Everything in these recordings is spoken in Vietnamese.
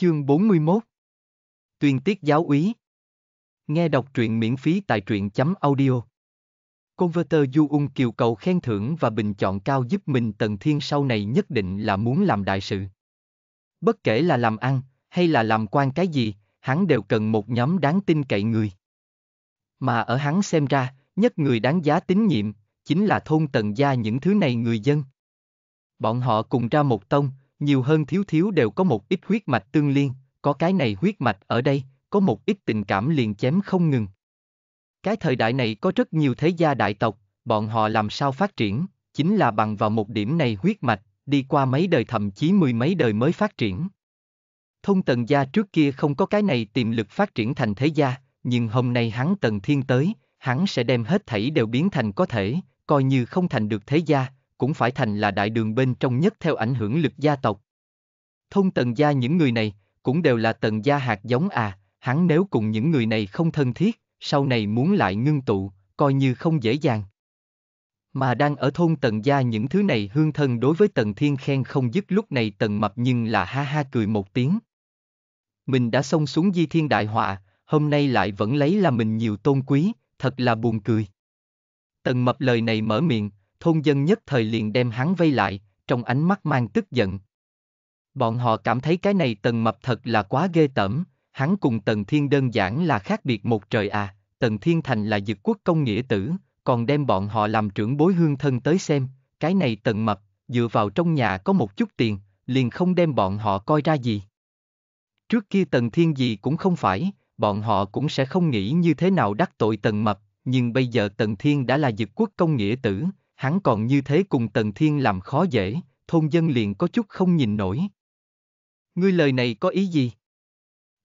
Chương 41 Tuyên tiết giáo úy Nghe đọc truyện miễn phí tại truyện chấm audio Converter Du Ung Kiều cầu khen thưởng và bình chọn cao giúp mình Tần Thiên sau này nhất định là muốn làm đại sự. Bất kể là làm ăn, hay là làm quan cái gì, hắn đều cần một nhóm đáng tin cậy người. Mà ở hắn xem ra, nhất người đáng giá tín nhiệm, chính là thôn Tần gia những thứ này người dân. Bọn họ cùng ra một tông, nhiều hơn thiếu thiếu đều có một ít huyết mạch tương liên, có cái này huyết mạch ở đây, có một ít tình cảm liền chém không ngừng. Cái thời đại này có rất nhiều thế gia đại tộc, bọn họ làm sao phát triển, chính là bằng vào một điểm này huyết mạch, đi qua mấy đời thậm chí mười mấy đời mới phát triển. Thông tần gia trước kia không có cái này tiềm lực phát triển thành thế gia, nhưng hôm nay hắn tần thiên tới, hắn sẽ đem hết thảy đều biến thành có thể, coi như không thành được thế gia, cũng phải thành là đại đường bên trong nhất theo ảnh hưởng lực gia tộc. thôn tần gia những người này, cũng đều là tần gia hạt giống à, hắn nếu cùng những người này không thân thiết, sau này muốn lại ngưng tụ, coi như không dễ dàng. Mà đang ở thôn tần gia những thứ này hương thân đối với tần thiên khen không dứt lúc này tần mập nhưng là ha ha cười một tiếng. Mình đã xông xuống di thiên đại họa, hôm nay lại vẫn lấy là mình nhiều tôn quý, thật là buồn cười. Tần mập lời này mở miệng, thôn dân nhất thời liền đem hắn vây lại, trong ánh mắt mang tức giận. Bọn họ cảm thấy cái này tần mập thật là quá ghê tởm, hắn cùng tần thiên đơn giản là khác biệt một trời à, tần thiên thành là dực quốc công nghĩa tử, còn đem bọn họ làm trưởng bối hương thân tới xem, cái này tần mập, dựa vào trong nhà có một chút tiền, liền không đem bọn họ coi ra gì. Trước kia tần thiên gì cũng không phải, bọn họ cũng sẽ không nghĩ như thế nào đắc tội tần mập, nhưng bây giờ tần thiên đã là dực quốc công nghĩa tử, hắn còn như thế cùng Tần Thiên làm khó dễ, thôn dân liền có chút không nhìn nổi. Ngươi lời này có ý gì?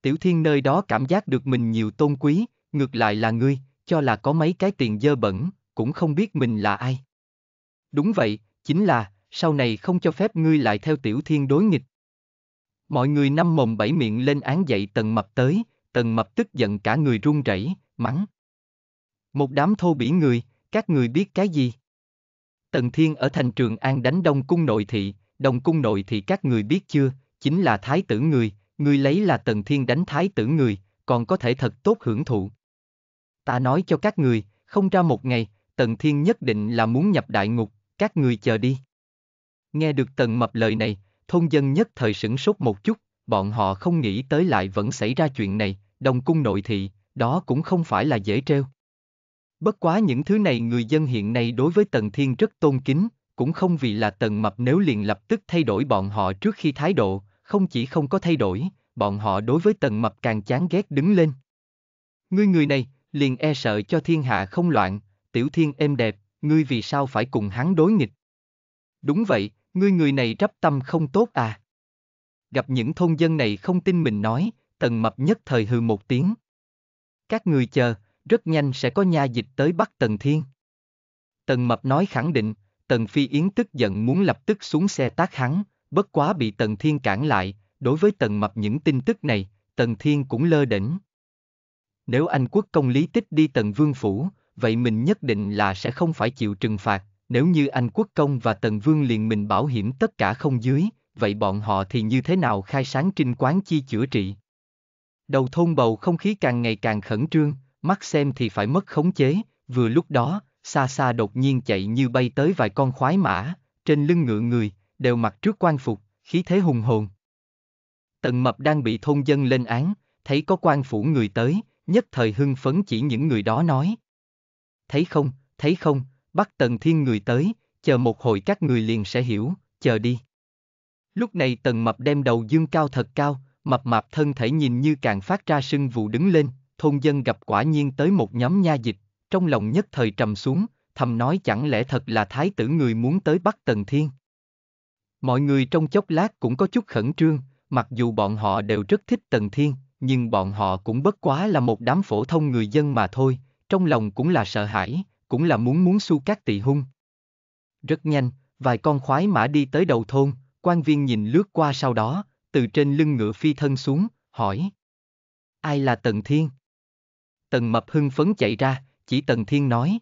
Tiểu Thiên nơi đó cảm giác được mình nhiều tôn quý, ngược lại là ngươi, cho là có mấy cái tiền dơ bẩn, cũng không biết mình là ai. Đúng vậy, chính là, sau này không cho phép ngươi lại theo Tiểu Thiên đối nghịch. Mọi người năm mồm bảy miệng lên án dậy Tần Mập tới, Tần Mập tức giận cả người run rẩy, mắng. Một đám thô bỉ người, các người biết cái gì? Tần Thiên ở thành Trường An đánh Đông Cung nội thị, Đông Cung nội thị các người biết chưa, chính là thái tử người, người lấy là Tần Thiên đánh thái tử người, còn có thể thật tốt hưởng thụ. Ta nói cho các người, không ra một ngày, Tần Thiên nhất định là muốn nhập đại ngục, các người chờ đi. Nghe được Tần Mập lời này, thôn dân nhất thời sửng sốt một chút, bọn họ không nghĩ tới lại vẫn xảy ra chuyện này, Đông cung nội thị, đó cũng không phải là dễ treo. Bất quá những thứ này người dân hiện nay đối với Tần Thiên rất tôn kính, cũng không vì là Tần Mập nếu liền lập tức thay đổi bọn họ trước khi thái độ, không chỉ không có thay đổi, bọn họ đối với Tần Mập càng chán ghét đứng lên. Ngươi người này, liền e sợ cho thiên hạ không loạn, tiểu thiên êm đẹp, ngươi vì sao phải cùng hắn đối nghịch? Đúng vậy, ngươi người này rắp tâm không tốt à? Gặp những thôn dân này không tin mình nói, Tần Mập nhất thời hừ một tiếng. Các người chờ, rất nhanh sẽ có nha dịch tới bắt Tần Thiên. Tần Mập nói khẳng định, Tần Phi Yến tức giận muốn lập tức xuống xe tác hắn, bất quá bị Tần Thiên cản lại, đối với Tần Mập những tin tức này, Tần Thiên cũng lơ đỉnh. Nếu Anh quốc công lý tích đi Tần Vương Phủ, vậy mình nhất định là sẽ không phải chịu trừng phạt, nếu như Anh quốc công và Tần Vương liền mình bảo hiểm tất cả không dưới, vậy bọn họ thì như thế nào khai sáng trinh quán chi chữa trị? Đầu thôn bầu không khí càng ngày càng khẩn trương, mắt xem thì phải mất khống chế, vừa lúc đó, xa xa đột nhiên chạy như bay tới vài con khoái mã, trên lưng ngựa người, đều mặc trước quan phục, khí thế hùng hồn. Tần mập đang bị thôn dân lên án, thấy có quan phủ người tới, nhất thời hưng phấn chỉ những người đó nói. Thấy không, thấy không, bắt tần thiên người tới, chờ một hồi các người liền sẽ hiểu, chờ đi. Lúc này tần mập đem đầu dương cao thật cao, mập mạp thân thể nhìn như càng phát ra sưng vụ đứng lên, thôn dân gặp quả nhiên tới một nhóm nha dịch, trong lòng nhất thời trầm xuống, thầm nói chẳng lẽ thật là thái tử người muốn tới bắt Tần Thiên. Mọi người trong chốc lát cũng có chút khẩn trương, mặc dù bọn họ đều rất thích Tần Thiên, nhưng bọn họ cũng bất quá là một đám phổ thông người dân mà thôi, trong lòng cũng là sợ hãi, cũng là muốn muốn su các tỳ hung. Rất nhanh, vài con khoái mã đi tới đầu thôn, quan viên nhìn lướt qua sau đó, từ trên lưng ngựa phi thân xuống, hỏi. Ai là Tần Thiên? Tần Mập hưng phấn chạy ra, chỉ Tần Thiên nói.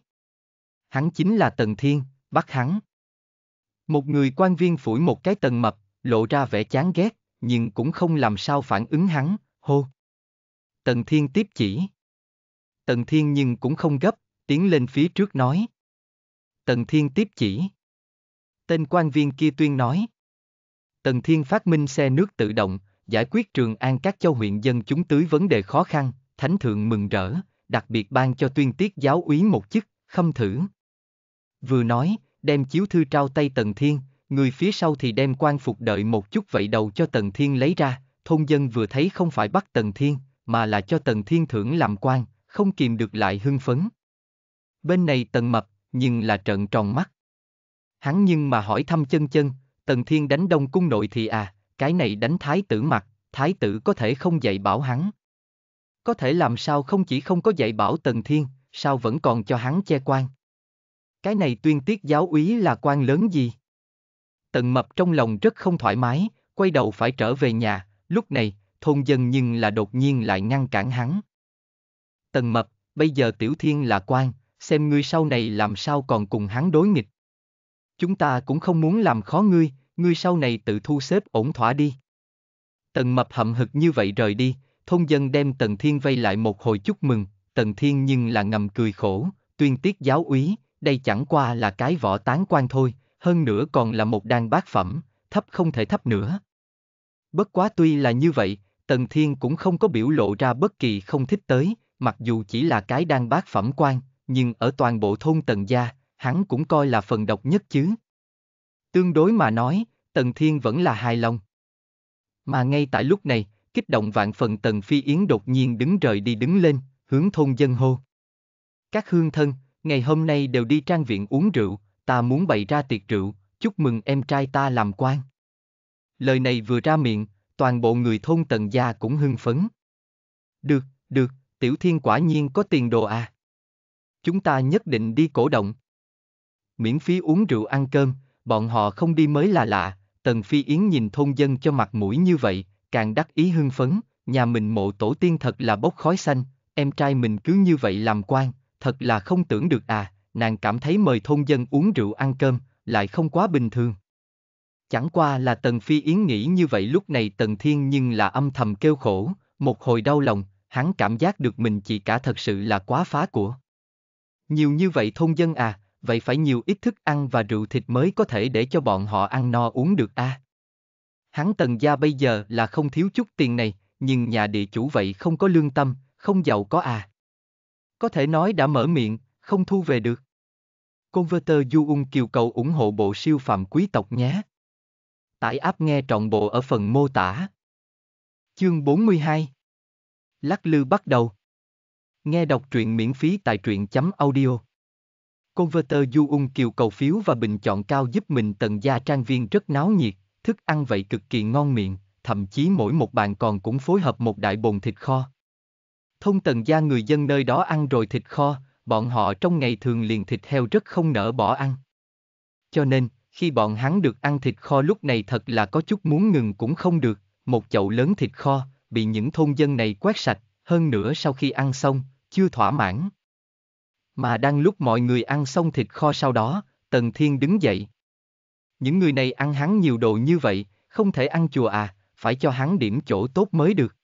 Hắn chính là Tần Thiên, bắt hắn. Một người quan viên phủi một cái Tần Mập, lộ ra vẻ chán ghét, nhưng cũng không làm sao phản ứng hắn, hô. Tần Thiên tiếp chỉ. Tần Thiên nhưng cũng không gấp, tiến lên phía trước nói. Tần Thiên tiếp chỉ. Tên quan viên kia tuyên nói. Tần Thiên phát minh xe nước tự động, giải quyết Trường An các châu huyện dân chúng tưới vấn đề khó khăn, thánh thượng mừng rỡ, đặc biệt ban cho tuyên tiết giáo úy một chức, khâm thử. Vừa nói, đem chiếu thư trao tay Tần Thiên, người phía sau thì đem quan phục đợi một chút vậy đầu cho Tần Thiên lấy ra, thôn dân vừa thấy không phải bắt Tần Thiên, mà là cho Tần Thiên thưởng làm quan, không kìm được lại hưng phấn. Bên này Tần Mập, nhưng là trận tròn mắt. Hắn nhưng mà hỏi thăm chân chân, Tần Thiên đánh đông cung nội thì à, cái này đánh thái tử mặt, thái tử có thể không dạy bảo hắn có thể làm sao không chỉ không có dạy bảo Tần Thiên, sao vẫn còn cho hắn che quan. Cái này tuyên tiết giáo úy là quan lớn gì? Tần Mập trong lòng rất không thoải mái, quay đầu phải trở về nhà, lúc này, thôn dân nhưng là đột nhiên lại ngăn cản hắn. Tần Mập, bây giờ Tiểu Thiên là quan, xem ngươi sau này làm sao còn cùng hắn đối nghịch. Chúng ta cũng không muốn làm khó ngươi, ngươi sau này tự thu xếp ổn thỏa đi. Tần Mập hậm hực như vậy rời đi, Thôn dân đem Tần Thiên vây lại một hồi chúc mừng, Tần Thiên nhưng là ngầm cười khổ, tuyên tiết giáo úy, đây chẳng qua là cái võ tán quan thôi, hơn nữa còn là một đan bát phẩm, thấp không thể thấp nữa. Bất quá tuy là như vậy, Tần Thiên cũng không có biểu lộ ra bất kỳ không thích tới, mặc dù chỉ là cái đan bát phẩm quan, nhưng ở toàn bộ thôn Tần Gia, hắn cũng coi là phần độc nhất chứ. Tương đối mà nói, Tần Thiên vẫn là hài lòng. Mà ngay tại lúc này, kích động vạn phần Tần Phi Yến đột nhiên đứng rời đi đứng lên, hướng thôn dân hô. Các hương thân, ngày hôm nay đều đi trang viện uống rượu, ta muốn bày ra tiệc rượu, chúc mừng em trai ta làm quan. Lời này vừa ra miệng, toàn bộ người thôn Tần Gia cũng hưng phấn. Được, được, tiểu thiên quả nhiên có tiền đồ à. Chúng ta nhất định đi cổ động. Miễn phí uống rượu ăn cơm, bọn họ không đi mới là lạ, Tần Phi Yến nhìn thôn dân cho mặt mũi như vậy, càng đắc ý hưng phấn, nhà mình mộ tổ tiên thật là bốc khói xanh, em trai mình cứ như vậy làm quan, thật là không tưởng được à, nàng cảm thấy mời thôn dân uống rượu ăn cơm, lại không quá bình thường. Chẳng qua là Tần Phi Yến nghĩ như vậy lúc này Tần Thiên nhưng là âm thầm kêu khổ, một hồi đau lòng, hắn cảm giác được mình chỉ cả thật sự là quá phá của. Nhiều như vậy thôn dân à, vậy phải nhiều ít thức ăn và rượu thịt mới có thể để cho bọn họ ăn no uống được a. À hắn tần gia bây giờ là không thiếu chút tiền này, nhưng nhà địa chủ vậy không có lương tâm, không giàu có à. Có thể nói đã mở miệng, không thu về được. Converter Du Ung kêu cầu ủng hộ bộ siêu phạm quý tộc nhé. Tải app nghe trọn bộ ở phần mô tả. Chương 42 Lắc lư bắt đầu Nghe đọc truyện miễn phí tại truyện chấm audio Converter Du Ung Kiều cầu phiếu và bình chọn cao giúp mình tần gia trang viên rất náo nhiệt, thức ăn vậy cực kỳ ngon miệng, thậm chí mỗi một bàn còn cũng phối hợp một đại bồn thịt kho. Thông tần gia người dân nơi đó ăn rồi thịt kho, bọn họ trong ngày thường liền thịt heo rất không nỡ bỏ ăn. Cho nên, khi bọn hắn được ăn thịt kho lúc này thật là có chút muốn ngừng cũng không được, một chậu lớn thịt kho, bị những thôn dân này quét sạch, hơn nữa sau khi ăn xong, chưa thỏa mãn. Mà đang lúc mọi người ăn xong thịt kho sau đó, Tần Thiên đứng dậy, những người này ăn hắn nhiều đồ như vậy, không thể ăn chùa à, phải cho hắn điểm chỗ tốt mới được.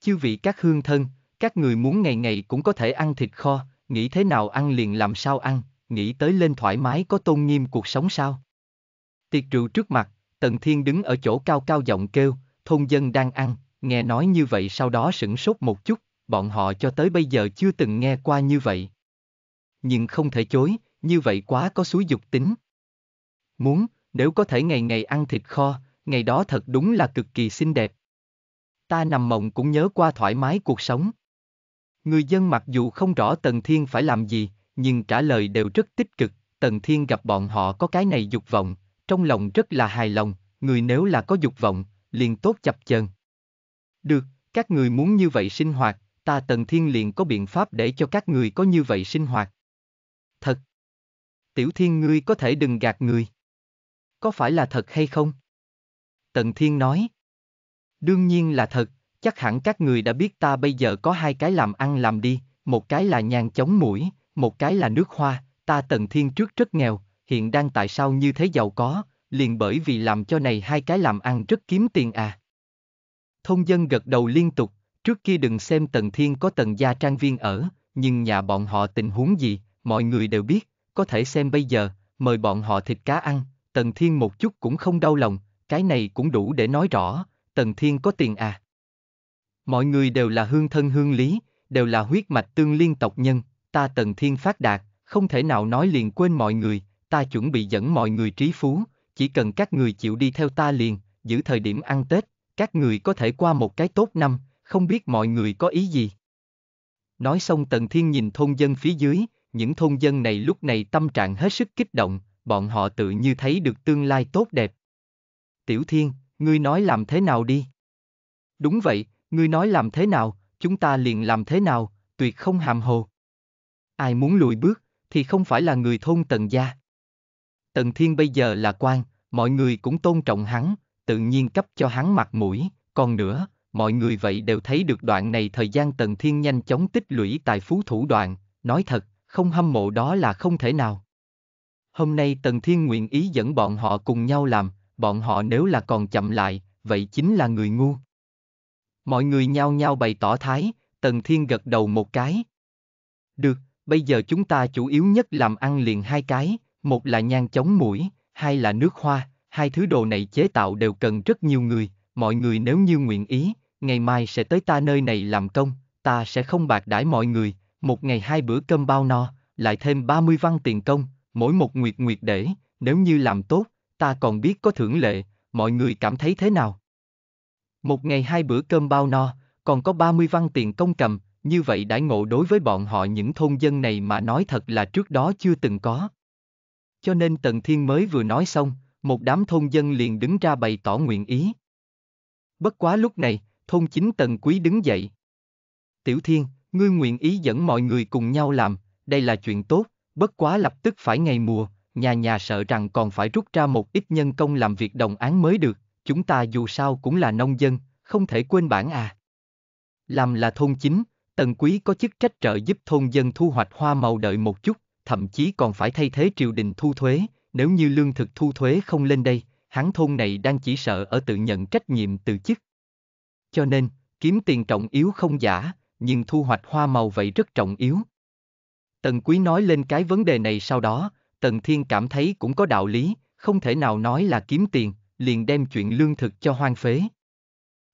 Chư vị các hương thân, các người muốn ngày ngày cũng có thể ăn thịt kho, nghĩ thế nào ăn liền làm sao ăn, nghĩ tới lên thoải mái có tôn nghiêm cuộc sống sao. Tiệc rượu trước mặt, Tần Thiên đứng ở chỗ cao cao giọng kêu, thôn dân đang ăn, nghe nói như vậy sau đó sửng sốt một chút, bọn họ cho tới bây giờ chưa từng nghe qua như vậy. Nhưng không thể chối, như vậy quá có suối dục tính. Muốn, nếu có thể ngày ngày ăn thịt kho, ngày đó thật đúng là cực kỳ xinh đẹp. Ta nằm mộng cũng nhớ qua thoải mái cuộc sống. Người dân mặc dù không rõ Tần Thiên phải làm gì, nhưng trả lời đều rất tích cực, Tần Thiên gặp bọn họ có cái này dục vọng, trong lòng rất là hài lòng, người nếu là có dục vọng, liền tốt chập chờn. Được, các người muốn như vậy sinh hoạt, ta Tần Thiên liền có biện pháp để cho các người có như vậy sinh hoạt. Thật! Tiểu Thiên ngươi có thể đừng gạt người có phải là thật hay không? Tần Thiên nói. Đương nhiên là thật, chắc hẳn các người đã biết ta bây giờ có hai cái làm ăn làm đi, một cái là nhang chống mũi, một cái là nước hoa, ta Tần Thiên trước rất nghèo, hiện đang tại sao như thế giàu có, liền bởi vì làm cho này hai cái làm ăn rất kiếm tiền à. Thông dân gật đầu liên tục, trước kia đừng xem Tần Thiên có Tần gia trang viên ở, nhưng nhà bọn họ tình huống gì, mọi người đều biết, có thể xem bây giờ, mời bọn họ thịt cá ăn, Tần Thiên một chút cũng không đau lòng, cái này cũng đủ để nói rõ, Tần Thiên có tiền à. Mọi người đều là hương thân hương lý, đều là huyết mạch tương liên tộc nhân, ta Tần Thiên phát đạt, không thể nào nói liền quên mọi người, ta chuẩn bị dẫn mọi người trí phú, chỉ cần các người chịu đi theo ta liền, giữ thời điểm ăn Tết, các người có thể qua một cái tốt năm, không biết mọi người có ý gì. Nói xong Tần Thiên nhìn thôn dân phía dưới, những thôn dân này lúc này tâm trạng hết sức kích động, bọn họ tự như thấy được tương lai tốt đẹp. Tiểu Thiên, ngươi nói làm thế nào đi? Đúng vậy, ngươi nói làm thế nào, chúng ta liền làm thế nào, tuyệt không hàm hồ. Ai muốn lùi bước, thì không phải là người thôn Tần Gia. Tần Thiên bây giờ là quan, mọi người cũng tôn trọng hắn, tự nhiên cấp cho hắn mặt mũi, còn nữa, mọi người vậy đều thấy được đoạn này thời gian Tần Thiên nhanh chóng tích lũy tài phú thủ đoạn, nói thật, không hâm mộ đó là không thể nào. Hôm nay Tần Thiên nguyện ý dẫn bọn họ cùng nhau làm, bọn họ nếu là còn chậm lại, vậy chính là người ngu. Mọi người nhao nhao bày tỏ thái, Tần Thiên gật đầu một cái. Được, bây giờ chúng ta chủ yếu nhất làm ăn liền hai cái, một là nhan chống mũi, hai là nước hoa, hai thứ đồ này chế tạo đều cần rất nhiều người, mọi người nếu như nguyện ý, ngày mai sẽ tới ta nơi này làm công, ta sẽ không bạc đãi mọi người, một ngày hai bữa cơm bao no, lại thêm 30 văn tiền công, mỗi một nguyệt nguyệt để, nếu như làm tốt, ta còn biết có thưởng lệ, mọi người cảm thấy thế nào? Một ngày hai bữa cơm bao no, còn có 30 văn tiền công cầm, như vậy đãi ngộ đối với bọn họ những thôn dân này mà nói thật là trước đó chưa từng có. Cho nên Tần Thiên mới vừa nói xong, một đám thôn dân liền đứng ra bày tỏ nguyện ý. Bất quá lúc này, thôn chính Tần Quý đứng dậy. Tiểu Thiên, ngươi nguyện ý dẫn mọi người cùng nhau làm, đây là chuyện tốt, Bất quá lập tức phải ngày mùa, nhà nhà sợ rằng còn phải rút ra một ít nhân công làm việc đồng án mới được, chúng ta dù sao cũng là nông dân, không thể quên bản à. Làm là thôn chính, tần quý có chức trách trợ giúp thôn dân thu hoạch hoa màu đợi một chút, thậm chí còn phải thay thế triều đình thu thuế, nếu như lương thực thu thuế không lên đây, hắn thôn này đang chỉ sợ ở tự nhận trách nhiệm từ chức. Cho nên, kiếm tiền trọng yếu không giả, nhưng thu hoạch hoa màu vậy rất trọng yếu. Tần Quý nói lên cái vấn đề này sau đó, Tần Thiên cảm thấy cũng có đạo lý, không thể nào nói là kiếm tiền, liền đem chuyện lương thực cho hoang phế.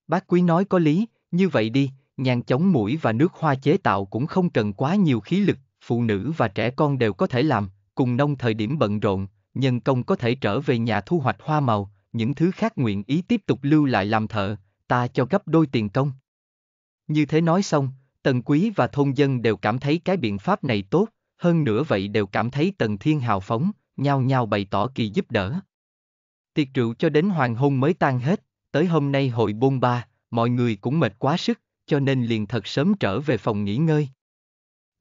Bác Quý nói có lý, như vậy đi, nhàn chống mũi và nước hoa chế tạo cũng không cần quá nhiều khí lực, phụ nữ và trẻ con đều có thể làm, cùng nông thời điểm bận rộn, nhân công có thể trở về nhà thu hoạch hoa màu, những thứ khác nguyện ý tiếp tục lưu lại làm thợ, ta cho gấp đôi tiền công. Như thế nói xong, Tần quý và thôn dân đều cảm thấy cái biện pháp này tốt, hơn nữa vậy đều cảm thấy tần thiên hào phóng, nhau nhau bày tỏ kỳ giúp đỡ. Tiệc rượu cho đến hoàng hôn mới tan hết, tới hôm nay hội bôn ba, mọi người cũng mệt quá sức, cho nên liền thật sớm trở về phòng nghỉ ngơi.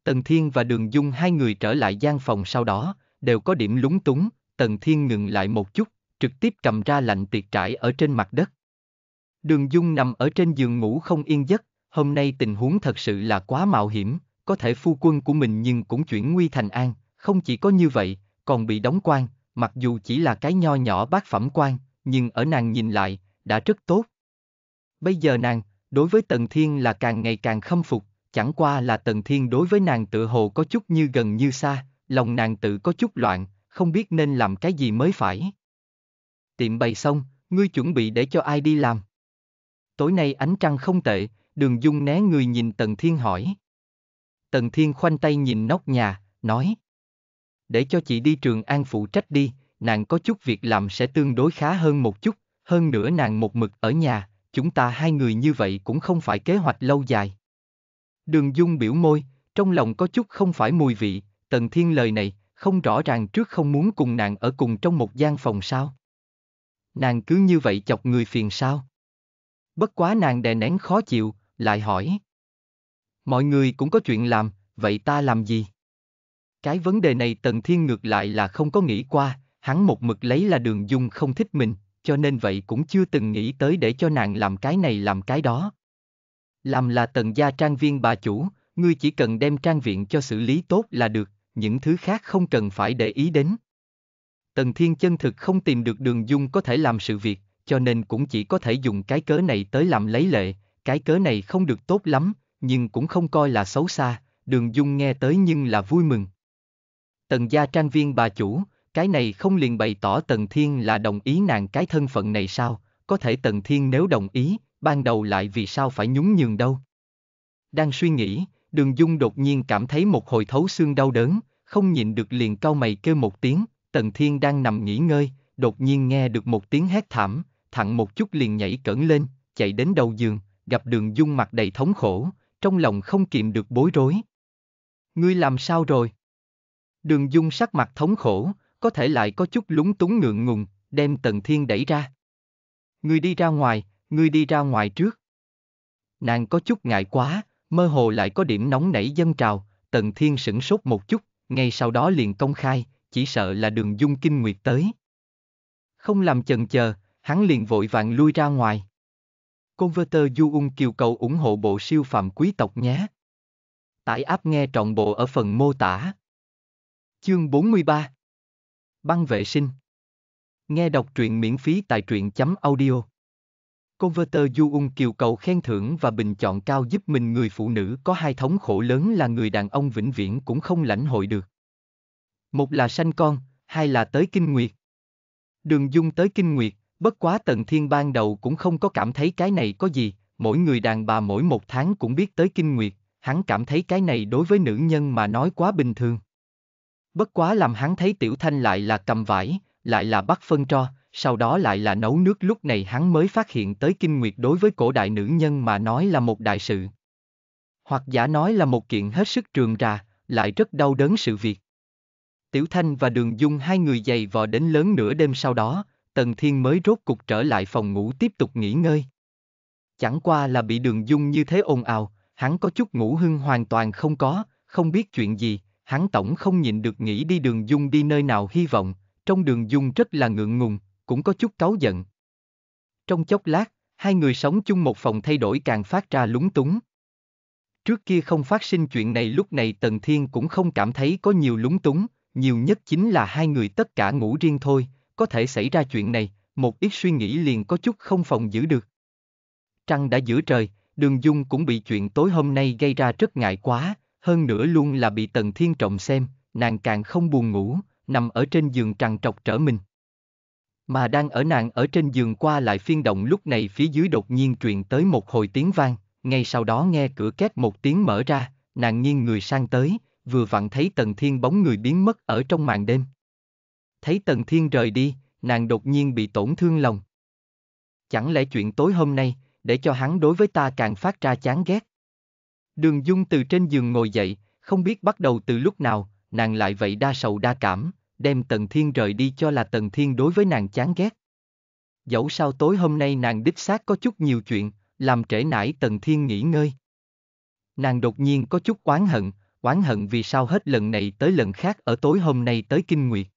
Tần Thiên và Đường Dung hai người trở lại gian phòng sau đó, đều có điểm lúng túng, Tần Thiên ngừng lại một chút, trực tiếp cầm ra lạnh tiệt trải ở trên mặt đất. Đường Dung nằm ở trên giường ngủ không yên giấc, hôm nay tình huống thật sự là quá mạo hiểm, có thể phu quân của mình nhưng cũng chuyển nguy thành an, không chỉ có như vậy, còn bị đóng quan, mặc dù chỉ là cái nho nhỏ bác phẩm quan, nhưng ở nàng nhìn lại, đã rất tốt. Bây giờ nàng, đối với Tần Thiên là càng ngày càng khâm phục, chẳng qua là Tần Thiên đối với nàng tự hồ có chút như gần như xa, lòng nàng tự có chút loạn, không biết nên làm cái gì mới phải. Tiệm bày xong, ngươi chuẩn bị để cho ai đi làm? Tối nay ánh trăng không tệ, đường dung né người nhìn Tần Thiên hỏi. Tần Thiên khoanh tay nhìn nóc nhà, nói. Để cho chị đi trường an phụ trách đi, nàng có chút việc làm sẽ tương đối khá hơn một chút, hơn nữa nàng một mực ở nhà, chúng ta hai người như vậy cũng không phải kế hoạch lâu dài. Đường Dung biểu môi, trong lòng có chút không phải mùi vị, Tần Thiên lời này, không rõ ràng trước không muốn cùng nàng ở cùng trong một gian phòng sao. Nàng cứ như vậy chọc người phiền sao. Bất quá nàng đè nén khó chịu, lại hỏi. Mọi người cũng có chuyện làm, vậy ta làm gì? Cái vấn đề này Tần Thiên ngược lại là không có nghĩ qua, hắn một mực lấy là đường dung không thích mình, cho nên vậy cũng chưa từng nghĩ tới để cho nàng làm cái này làm cái đó. Làm là Tần gia trang viên bà chủ, ngươi chỉ cần đem trang viện cho xử lý tốt là được, những thứ khác không cần phải để ý đến. Tần Thiên chân thực không tìm được đường dung có thể làm sự việc, cho nên cũng chỉ có thể dùng cái cớ này tới làm lấy lệ, cái cớ này không được tốt lắm, nhưng cũng không coi là xấu xa, đường dung nghe tới nhưng là vui mừng. Tần gia trang viên bà chủ, cái này không liền bày tỏ Tần Thiên là đồng ý nàng cái thân phận này sao, có thể Tần Thiên nếu đồng ý, ban đầu lại vì sao phải nhún nhường đâu. Đang suy nghĩ, đường dung đột nhiên cảm thấy một hồi thấu xương đau đớn, không nhịn được liền cau mày kêu một tiếng, Tần Thiên đang nằm nghỉ ngơi, đột nhiên nghe được một tiếng hét thảm, thẳng một chút liền nhảy cẩn lên, chạy đến đầu giường, gặp đường dung mặt đầy thống khổ, trong lòng không kìm được bối rối. Ngươi làm sao rồi? Đường dung sắc mặt thống khổ, có thể lại có chút lúng túng ngượng ngùng, đem Tần Thiên đẩy ra. Ngươi đi ra ngoài, ngươi đi ra ngoài trước. Nàng có chút ngại quá, mơ hồ lại có điểm nóng nảy dâng trào, Tần Thiên sửng sốt một chút, ngay sau đó liền công khai, chỉ sợ là đường dung kinh nguyệt tới. Không làm chần chờ, hắn liền vội vàng lui ra ngoài. Converter Ung Kiều cầu ủng hộ bộ siêu phẩm quý tộc nhé. Tải app nghe trọn bộ ở phần mô tả. Chương 43 Băng vệ sinh Nghe đọc truyện miễn phí tại truyện.audio Converter Ung Kiều cầu khen thưởng và bình chọn cao giúp mình người phụ nữ có hai thống khổ lớn là người đàn ông vĩnh viễn cũng không lãnh hội được. Một là sanh con, hai là tới kinh nguyệt. Đường dung tới kinh nguyệt, Bất quá tần thiên ban đầu cũng không có cảm thấy cái này có gì, mỗi người đàn bà mỗi một tháng cũng biết tới kinh nguyệt, hắn cảm thấy cái này đối với nữ nhân mà nói quá bình thường. Bất quá làm hắn thấy tiểu thanh lại là cầm vải, lại là bắt phân cho sau đó lại là nấu nước lúc này hắn mới phát hiện tới kinh nguyệt đối với cổ đại nữ nhân mà nói là một đại sự. Hoặc giả nói là một kiện hết sức trường ra, lại rất đau đớn sự việc. Tiểu Thanh và Đường Dung hai người giày vò đến lớn nửa đêm sau đó, Tần Thiên mới rốt cục trở lại phòng ngủ tiếp tục nghỉ ngơi. Chẳng qua là bị đường dung như thế ồn ào, hắn có chút ngủ hưng hoàn toàn không có, không biết chuyện gì, hắn tổng không nhịn được nghĩ đi đường dung đi nơi nào hy vọng, trong đường dung rất là ngượng ngùng, cũng có chút cáu giận. Trong chốc lát, hai người sống chung một phòng thay đổi càng phát ra lúng túng. Trước kia không phát sinh chuyện này lúc này Tần Thiên cũng không cảm thấy có nhiều lúng túng, nhiều nhất chính là hai người tất cả ngủ riêng thôi, có thể xảy ra chuyện này, một ít suy nghĩ liền có chút không phòng giữ được. Trăng đã giữa trời, đường dung cũng bị chuyện tối hôm nay gây ra rất ngại quá, hơn nữa luôn là bị tần thiên trọng xem, nàng càng không buồn ngủ, nằm ở trên giường trằn trọc trở mình. Mà đang ở nàng ở trên giường qua lại phiên động lúc này phía dưới đột nhiên truyền tới một hồi tiếng vang, ngay sau đó nghe cửa két một tiếng mở ra, nàng nghiêng người sang tới, vừa vặn thấy tần thiên bóng người biến mất ở trong màn đêm thấy Tần Thiên rời đi, nàng đột nhiên bị tổn thương lòng. Chẳng lẽ chuyện tối hôm nay, để cho hắn đối với ta càng phát ra chán ghét. Đường Dung từ trên giường ngồi dậy, không biết bắt đầu từ lúc nào, nàng lại vậy đa sầu đa cảm, đem Tần Thiên rời đi cho là Tần Thiên đối với nàng chán ghét. Dẫu sao tối hôm nay nàng đích xác có chút nhiều chuyện, làm trễ nải Tần Thiên nghỉ ngơi. Nàng đột nhiên có chút oán hận, oán hận vì sao hết lần này tới lần khác ở tối hôm nay tới kinh nguyệt.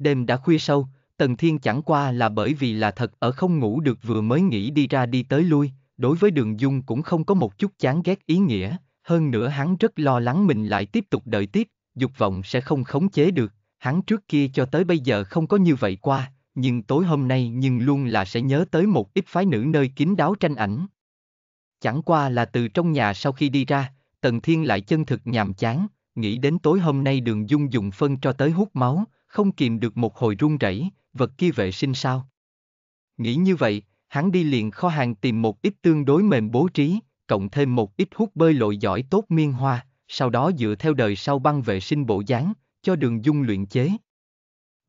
Đêm đã khuya sâu, Tần Thiên chẳng qua là bởi vì là thật ở không ngủ được vừa mới nghĩ đi ra đi tới lui, đối với Đường Dung cũng không có một chút chán ghét ý nghĩa, hơn nữa hắn rất lo lắng mình lại tiếp tục đợi tiếp, dục vọng sẽ không khống chế được, hắn trước kia cho tới bây giờ không có như vậy qua, nhưng tối hôm nay nhưng luôn là sẽ nhớ tới một ít phái nữ nơi kín đáo tranh ảnh. Chẳng qua là từ trong nhà sau khi đi ra, Tần Thiên lại chân thực nhàm chán, nghĩ đến tối hôm nay Đường Dung dùng phân cho tới hút máu, không kìm được một hồi run rẩy, vật kia vệ sinh sao? Nghĩ như vậy, hắn đi liền kho hàng tìm một ít tương đối mềm bố trí, cộng thêm một ít hút bơi lội giỏi tốt miên hoa, sau đó dựa theo đời sau băng vệ sinh bộ dáng, cho đường dung luyện chế.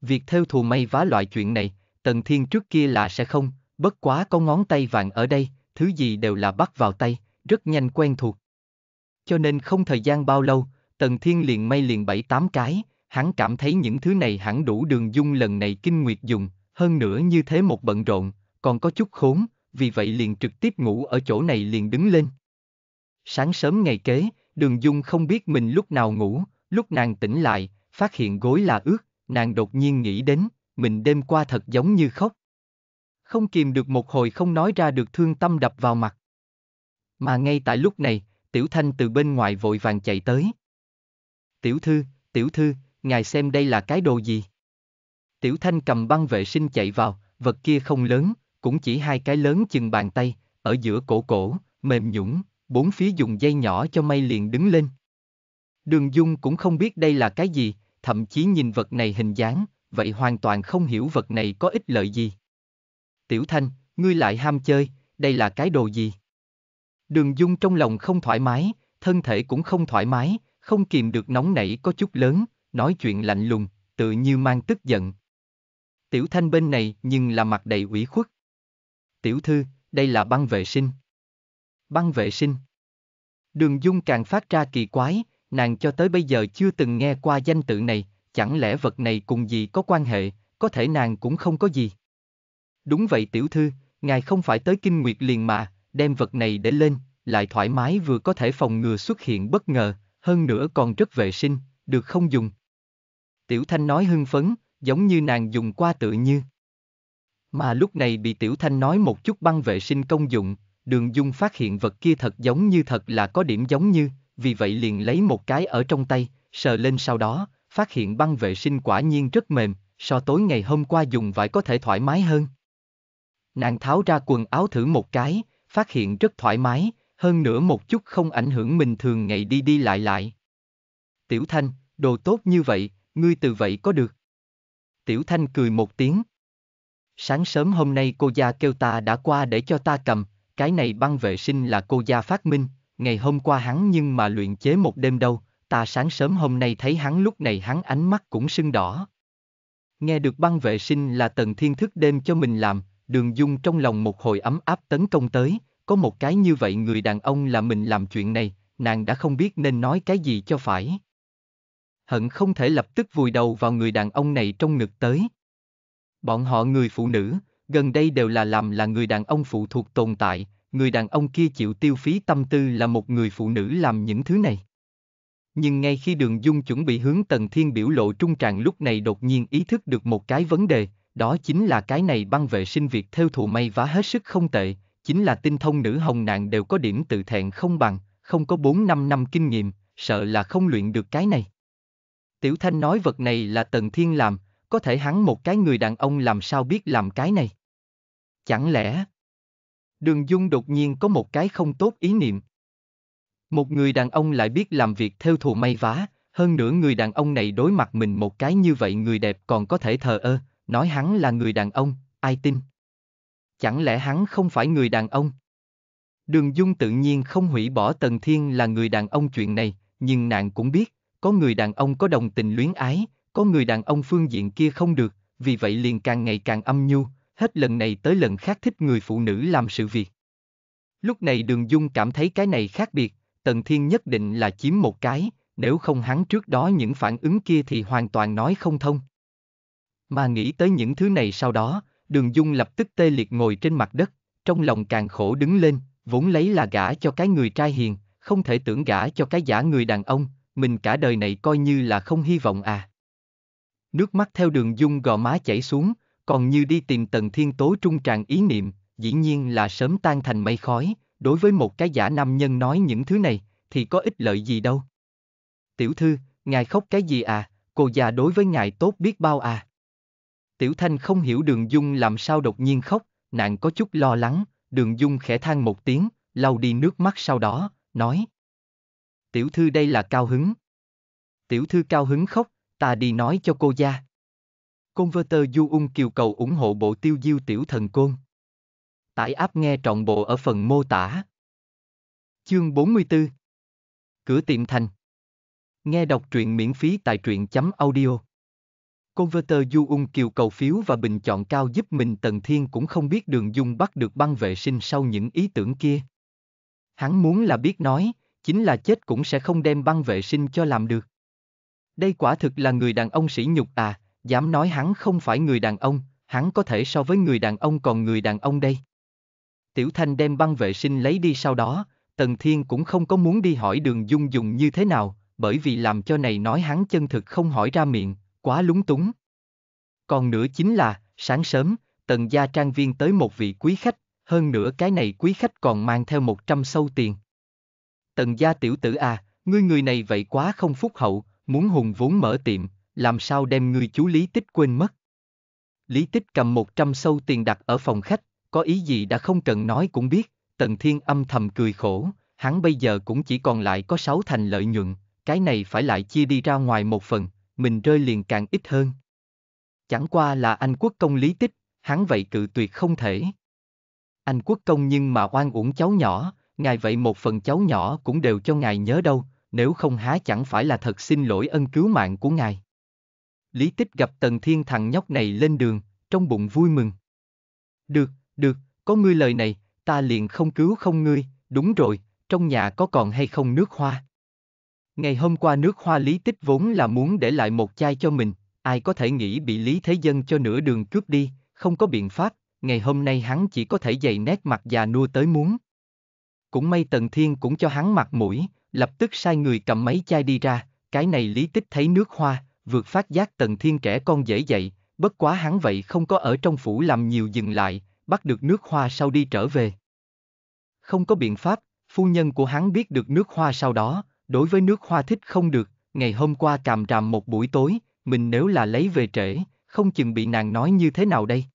Việc theo thù may vá loại chuyện này, Tần Thiên trước kia là sẽ không, bất quá có ngón tay vàng ở đây, thứ gì đều là bắt vào tay, rất nhanh quen thuộc. Cho nên không thời gian bao lâu, Tần Thiên liền may liền bảy tám cái, hắn cảm thấy những thứ này hẳn đủ đường dung lần này kinh nguyệt dùng, hơn nữa như thế một bận rộn, còn có chút khốn, vì vậy liền trực tiếp ngủ ở chỗ này liền đứng lên. Sáng sớm ngày kế, đường dung không biết mình lúc nào ngủ, lúc nàng tỉnh lại, phát hiện gối là ướt, nàng đột nhiên nghĩ đến, mình đêm qua thật giống như khóc. Không kìm được một hồi không nói ra được thương tâm đập vào mặt. Mà ngay tại lúc này, Tiểu Thanh từ bên ngoài vội vàng chạy tới. Tiểu thư, tiểu thư, ngài xem đây là cái đồ gì? Tiểu Thanh cầm băng vệ sinh chạy vào, vật kia không lớn, cũng chỉ hai cái lớn chừng bàn tay, ở giữa cổ cổ, mềm nhũng, bốn phía dùng dây nhỏ cho mây liền đứng lên. Đường Dung cũng không biết đây là cái gì, thậm chí nhìn vật này hình dáng, vậy hoàn toàn không hiểu vật này có ích lợi gì. Tiểu Thanh, ngươi lại ham chơi, đây là cái đồ gì? Đường Dung trong lòng không thoải mái, thân thể cũng không thoải mái, không kìm được nóng nảy có chút lớn, nói chuyện lạnh lùng, tự như mang tức giận. Tiểu thanh bên này nhưng là mặt đầy ủy khuất. Tiểu thư, đây là băng vệ sinh. Băng vệ sinh. Đường dung càng phát ra kỳ quái, nàng cho tới bây giờ chưa từng nghe qua danh tự này, chẳng lẽ vật này cùng gì có quan hệ, có thể nàng cũng không có gì. Đúng vậy tiểu thư, ngài không phải tới kinh nguyệt liền mà, đem vật này để lên, lại thoải mái vừa có thể phòng ngừa xuất hiện bất ngờ, hơn nữa còn rất vệ sinh, được không dùng. Tiểu Thanh nói hưng phấn, giống như nàng dùng qua tự như. Mà lúc này bị Tiểu Thanh nói một chút băng vệ sinh công dụng, đường dung phát hiện vật kia thật giống như thật là có điểm giống như, vì vậy liền lấy một cái ở trong tay, sờ lên sau đó, phát hiện băng vệ sinh quả nhiên rất mềm, so tối ngày hôm qua dùng vải có thể thoải mái hơn. Nàng tháo ra quần áo thử một cái, phát hiện rất thoải mái, hơn nữa một chút không ảnh hưởng mình thường ngày đi đi lại lại. Tiểu Thanh, đồ tốt như vậy, ngươi từ vậy có được. Tiểu Thanh cười một tiếng. Sáng sớm hôm nay cô gia kêu ta đã qua để cho ta cầm, cái này băng vệ sinh là cô gia phát minh, ngày hôm qua hắn nhưng mà luyện chế một đêm đâu, ta sáng sớm hôm nay thấy hắn lúc này hắn ánh mắt cũng sưng đỏ. Nghe được băng vệ sinh là tần thiên thức đêm cho mình làm, đường dung trong lòng một hồi ấm áp tấn công tới, có một cái như vậy người đàn ông là mình làm chuyện này, nàng đã không biết nên nói cái gì cho phải hận không thể lập tức vùi đầu vào người đàn ông này trong ngực tới. Bọn họ người phụ nữ, gần đây đều là làm là người đàn ông phụ thuộc tồn tại, người đàn ông kia chịu tiêu phí tâm tư là một người phụ nữ làm những thứ này. Nhưng ngay khi đường dung chuẩn bị hướng Tần Thiên biểu lộ trung tràng lúc này đột nhiên ý thức được một cái vấn đề, đó chính là cái này băng vệ sinh việc theo thụ may vá hết sức không tệ, chính là tinh thông nữ hồng nạn đều có điểm tự thẹn không bằng, không có 4-5 năm kinh nghiệm, sợ là không luyện được cái này. Tiểu Thanh nói vật này là Tần Thiên làm, có thể hắn một cái người đàn ông làm sao biết làm cái này. Chẳng lẽ... Đường Dung đột nhiên có một cái không tốt ý niệm. Một người đàn ông lại biết làm việc theo thù may vá, hơn nữa người đàn ông này đối mặt mình một cái như vậy người đẹp còn có thể thờ ơ, nói hắn là người đàn ông, ai tin? Chẳng lẽ hắn không phải người đàn ông? Đường Dung tự nhiên không hủy bỏ Tần Thiên là người đàn ông chuyện này, nhưng nàng cũng biết, có người đàn ông có đồng tình luyến ái, có người đàn ông phương diện kia không được, vì vậy liền càng ngày càng âm nhu, hết lần này tới lần khác thích người phụ nữ làm sự việc. Lúc này Đường Dung cảm thấy cái này khác biệt, Tần Thiên nhất định là chiếm một cái, nếu không hắn trước đó những phản ứng kia thì hoàn toàn nói không thông. Mà nghĩ tới những thứ này sau đó, Đường Dung lập tức tê liệt ngồi trên mặt đất, trong lòng càng khổ đứng lên, vốn lấy là gả cho cái người trai hiền, không thể tưởng gả cho cái giả người đàn ông, mình cả đời này coi như là không hy vọng à. Nước mắt theo đường dung gò má chảy xuống, còn như đi tìm tầng thiên tố trung tràn ý niệm, dĩ nhiên là sớm tan thành mây khói, đối với một cái giả nam nhân nói những thứ này, thì có ích lợi gì đâu. Tiểu thư, ngài khóc cái gì à, cô già đối với ngài tốt biết bao à. Tiểu thanh không hiểu đường dung làm sao đột nhiên khóc, nàng có chút lo lắng, đường dung khẽ than một tiếng, lau đi nước mắt sau đó, nói tiểu thư đây là cao hứng. Tiểu thư cao hứng khóc, ta đi nói cho cô gia. Converter Du Ung Kiều cầu ủng hộ bộ tiêu diêu tiểu thần côn. Tải áp nghe trọn bộ ở phần mô tả. Chương 44 Cửa tiệm thành Nghe đọc truyện miễn phí tại truyện chấm audio. Converter Du Ung Kiều cầu phiếu và bình chọn cao giúp mình Tần Thiên cũng không biết đường dung bắt được băng vệ sinh sau những ý tưởng kia. Hắn muốn là biết nói, chính là chết cũng sẽ không đem băng vệ sinh cho làm được. Đây quả thực là người đàn ông sỉ nhục à, dám nói hắn không phải người đàn ông, hắn có thể so với người đàn ông còn người đàn ông đây. Tiểu Thanh đem băng vệ sinh lấy đi sau đó, Tần Thiên cũng không có muốn đi hỏi đường dung dùng như thế nào, bởi vì làm cho này nói hắn chân thực không hỏi ra miệng, quá lúng túng. Còn nữa chính là, sáng sớm, Tần Gia Trang Viên tới một vị quý khách, hơn nữa cái này quý khách còn mang theo 100 sâu tiền tần gia tiểu tử à, ngươi người này vậy quá không phúc hậu, muốn hùng vốn mở tiệm, làm sao đem ngươi chú Lý Tích quên mất. Lý Tích cầm 100 sâu tiền đặt ở phòng khách, có ý gì đã không cần nói cũng biết, tần thiên âm thầm cười khổ, hắn bây giờ cũng chỉ còn lại có 6 thành lợi nhuận, cái này phải lại chia đi ra ngoài một phần, mình rơi liền càng ít hơn. Chẳng qua là anh quốc công Lý Tích, hắn vậy cự tuyệt không thể. Anh quốc công nhưng mà oan uổng cháu nhỏ, ngài vậy một phần cháu nhỏ cũng đều cho ngài nhớ đâu, nếu không há chẳng phải là thật xin lỗi ân cứu mạng của ngài. Lý tích gặp tần thiên thằng nhóc này lên đường, trong bụng vui mừng. Được, được, có ngươi lời này, ta liền không cứu không ngươi, đúng rồi, trong nhà có còn hay không nước hoa. Ngày hôm qua nước hoa lý tích vốn là muốn để lại một chai cho mình, ai có thể nghĩ bị lý thế dân cho nửa đường cướp đi, không có biện pháp, ngày hôm nay hắn chỉ có thể dày nét mặt già nua tới muốn cũng may Tần Thiên cũng cho hắn mặt mũi, lập tức sai người cầm mấy chai đi ra, cái này lý tích thấy nước hoa, vượt phát giác Tần Thiên trẻ con dễ dậy, bất quá hắn vậy không có ở trong phủ làm nhiều dừng lại, bắt được nước hoa sau đi trở về. Không có biện pháp, phu nhân của hắn biết được nước hoa sau đó, đối với nước hoa thích không được, ngày hôm qua càm ràm một buổi tối, mình nếu là lấy về trễ, không chừng bị nàng nói như thế nào đây.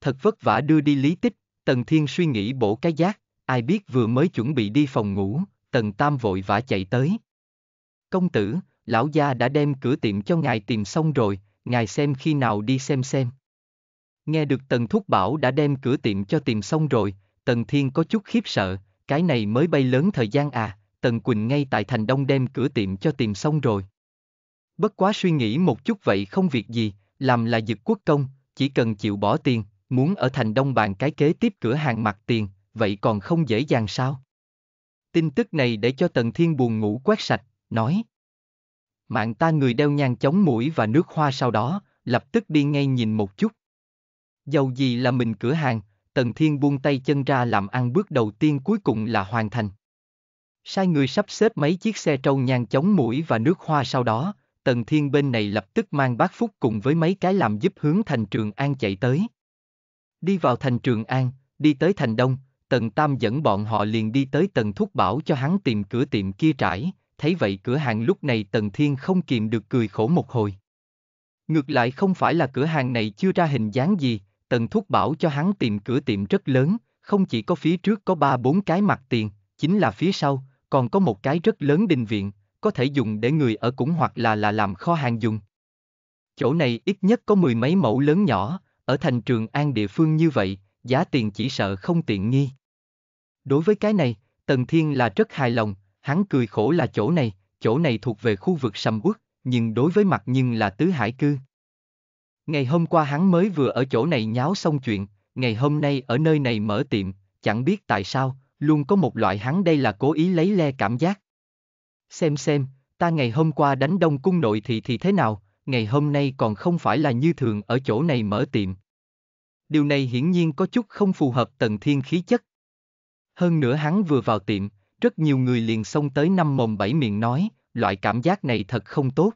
Thật vất vả đưa đi lý tích, Tần Thiên suy nghĩ bổ cái giác, Ai biết vừa mới chuẩn bị đi phòng ngủ, Tần Tam vội vã chạy tới. Công tử, lão gia đã đem cửa tiệm cho ngài tìm xong rồi, ngài xem khi nào đi xem xem. Nghe được Tần Thúc bảo đã đem cửa tiệm cho tìm xong rồi, Tần Thiên có chút khiếp sợ, cái này mới bay lớn thời gian à, Tần Quỳnh ngay tại Thành Đông đem cửa tiệm cho tìm xong rồi. Bất quá suy nghĩ một chút vậy không việc gì, làm là dực quốc công, chỉ cần chịu bỏ tiền, muốn ở Thành Đông bàn cái kế tiếp cửa hàng mặt tiền, vậy còn không dễ dàng sao? Tin tức này để cho Tần Thiên buồn ngủ quét sạch, nói. Mạng ta người đeo nhang chống mũi và nước hoa sau đó, lập tức đi ngay nhìn một chút. Dầu gì là mình cửa hàng, Tần Thiên buông tay chân ra làm ăn bước đầu tiên cuối cùng là hoàn thành. Sai người sắp xếp mấy chiếc xe trâu nhang chống mũi và nước hoa sau đó, Tần Thiên bên này lập tức mang bác Phúc cùng với mấy cái làm giúp hướng thành Trường An chạy tới. Đi vào thành Trường An, đi tới thành Đông, Tần Tam dẫn bọn họ liền đi tới Tần Thúc bảo cho hắn tìm cửa tiệm kia trải, thấy vậy cửa hàng lúc này Tần Thiên không kìm được cười khổ một hồi. Ngược lại không phải là cửa hàng này chưa ra hình dáng gì, Tần Thúc bảo cho hắn tìm cửa tiệm rất lớn, không chỉ có phía trước có ba bốn cái mặt tiền, chính là phía sau, còn có một cái rất lớn đình viện, có thể dùng để người ở cũng hoặc là là làm kho hàng dùng. Chỗ này ít nhất có mười mấy mẫu lớn nhỏ, ở thành trường An địa phương như vậy, giá tiền chỉ sợ không tiện nghi. Đối với cái này, Tần Thiên là rất hài lòng, hắn cười khổ là chỗ này, chỗ này thuộc về khu vực sầm uất, nhưng đối với mặt nhưng là tứ hải cư. Ngày hôm qua hắn mới vừa ở chỗ này nháo xong chuyện, ngày hôm nay ở nơi này mở tiệm, chẳng biết tại sao, luôn có một loại hắn đây là cố ý lấy le cảm giác. Xem xem, ta ngày hôm qua đánh đông cung nội thị thì thế nào, ngày hôm nay còn không phải là như thường ở chỗ này mở tiệm, điều này hiển nhiên có chút không phù hợp tần thiên khí chất. Hơn nữa hắn vừa vào tiệm, rất nhiều người liền xông tới năm mồm bảy miệng nói, loại cảm giác này thật không tốt.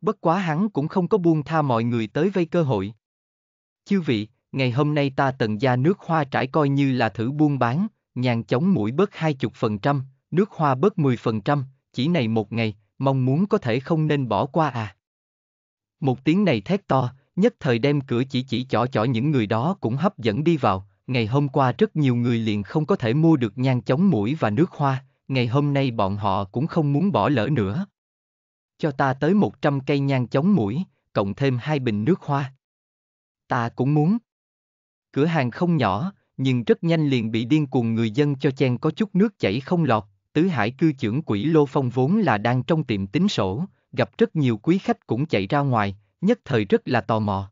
Bất quá hắn cũng không có buông tha mọi người tới vây cơ hội. Chư vị, ngày hôm nay ta tần gia nước hoa trải coi như là thử buôn bán, nhàn chống mũi bớt 20%, nước hoa bớt 10%, chỉ này một ngày, mong muốn có thể không nên bỏ qua à. Một tiếng này thét to, nhất thời đem cửa chỉ chỉ chỏ chỏ những người đó cũng hấp dẫn đi vào, ngày hôm qua rất nhiều người liền không có thể mua được nhang chống mũi và nước hoa, ngày hôm nay bọn họ cũng không muốn bỏ lỡ nữa. Cho ta tới 100 cây nhang chống mũi, cộng thêm hai bình nước hoa. Ta cũng muốn. Cửa hàng không nhỏ, nhưng rất nhanh liền bị điên cuồng người dân cho chen có chút nước chảy không lọt, tứ hải cư trưởng quỷ Lô Phong vốn là đang trong tiệm tính sổ, gặp rất nhiều quý khách cũng chạy ra ngoài, nhất thời rất là tò mò.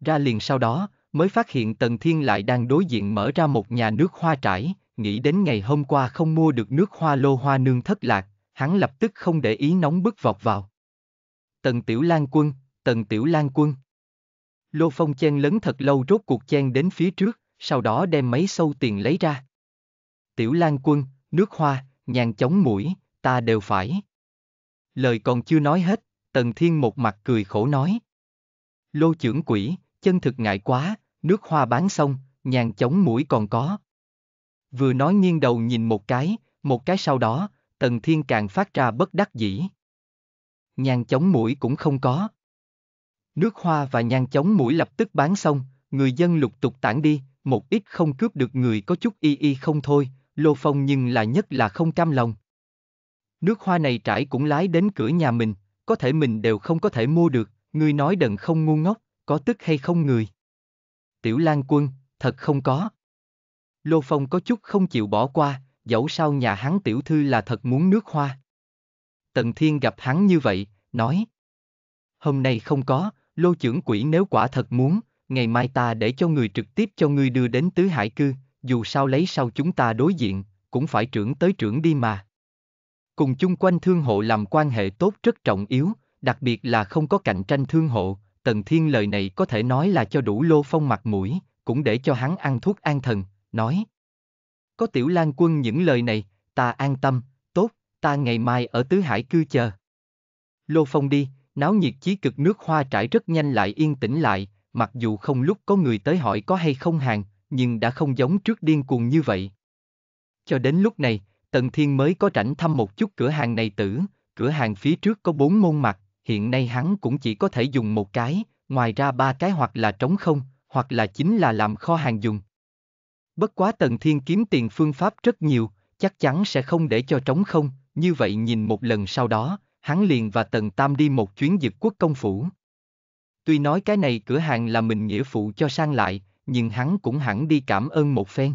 Ra liền sau đó, mới phát hiện Tần Thiên lại đang đối diện mở ra một nhà nước hoa trải, nghĩ đến ngày hôm qua không mua được nước hoa lô hoa nương thất lạc, hắn lập tức không để ý nóng bức vọt vào. Tần Tiểu Lan Quân, Tần Tiểu Lan Quân. Lô Phong chen lấn thật lâu rốt cuộc chen đến phía trước, sau đó đem mấy sâu tiền lấy ra. Tiểu Lan Quân, nước hoa, nhàn chóng mũi, ta đều phải. Lời còn chưa nói hết, Tần Thiên một mặt cười khổ nói. Lô trưởng quỷ, chân thực ngại quá, nước hoa bán xong, nhàn chống mũi còn có. Vừa nói nghiêng đầu nhìn một cái, một cái sau đó, Tần Thiên càng phát ra bất đắc dĩ. Nhàn chống mũi cũng không có. Nước hoa và nhàn chống mũi lập tức bán xong, người dân lục tục tản đi, một ít không cướp được người có chút y y không thôi, Lô Phong nhưng là nhất là không cam lòng. Nước hoa này trải cũng lái đến cửa nhà mình, có thể mình đều không có thể mua được, ngươi nói đần không ngu ngốc, có tức hay không người. Tiểu Lan Quân, thật không có. Lô Phong có chút không chịu bỏ qua, dẫu sao nhà hắn tiểu thư là thật muốn nước hoa. Tần Thiên gặp hắn như vậy, nói. Hôm nay không có, lô trưởng quỷ nếu quả thật muốn, ngày mai ta để cho người trực tiếp cho ngươi đưa đến tứ hải cư, dù sao lấy sau chúng ta đối diện, cũng phải trưởng tới trưởng đi mà. Cùng chung quanh thương hộ làm quan hệ tốt rất trọng yếu, đặc biệt là không có cạnh tranh thương hộ, Tần Thiên lời này có thể nói là cho đủ lô phong mặt mũi, cũng để cho hắn ăn thuốc an thần, nói. Có tiểu lan quân những lời này, ta an tâm, tốt, ta ngày mai ở Tứ Hải cư chờ. Lô phong đi, náo nhiệt chí cực nước hoa trải rất nhanh lại yên tĩnh lại, mặc dù không lúc có người tới hỏi có hay không hàng, nhưng đã không giống trước điên cuồng như vậy. Cho đến lúc này, Tần Thiên mới có rảnh thăm một chút cửa hàng này tử, cửa hàng phía trước có bốn môn mặt, hiện nay hắn cũng chỉ có thể dùng một cái, ngoài ra ba cái hoặc là trống không, hoặc là chính là làm kho hàng dùng. Bất quá Tần Thiên kiếm tiền phương pháp rất nhiều, chắc chắn sẽ không để cho trống không, như vậy nhìn một lần sau đó, hắn liền và Tần Tam đi một chuyến dược quốc công phủ. Tuy nói cái này cửa hàng là mình nghĩa phụ cho sang lại, nhưng hắn cũng hẳn đi cảm ơn một phen.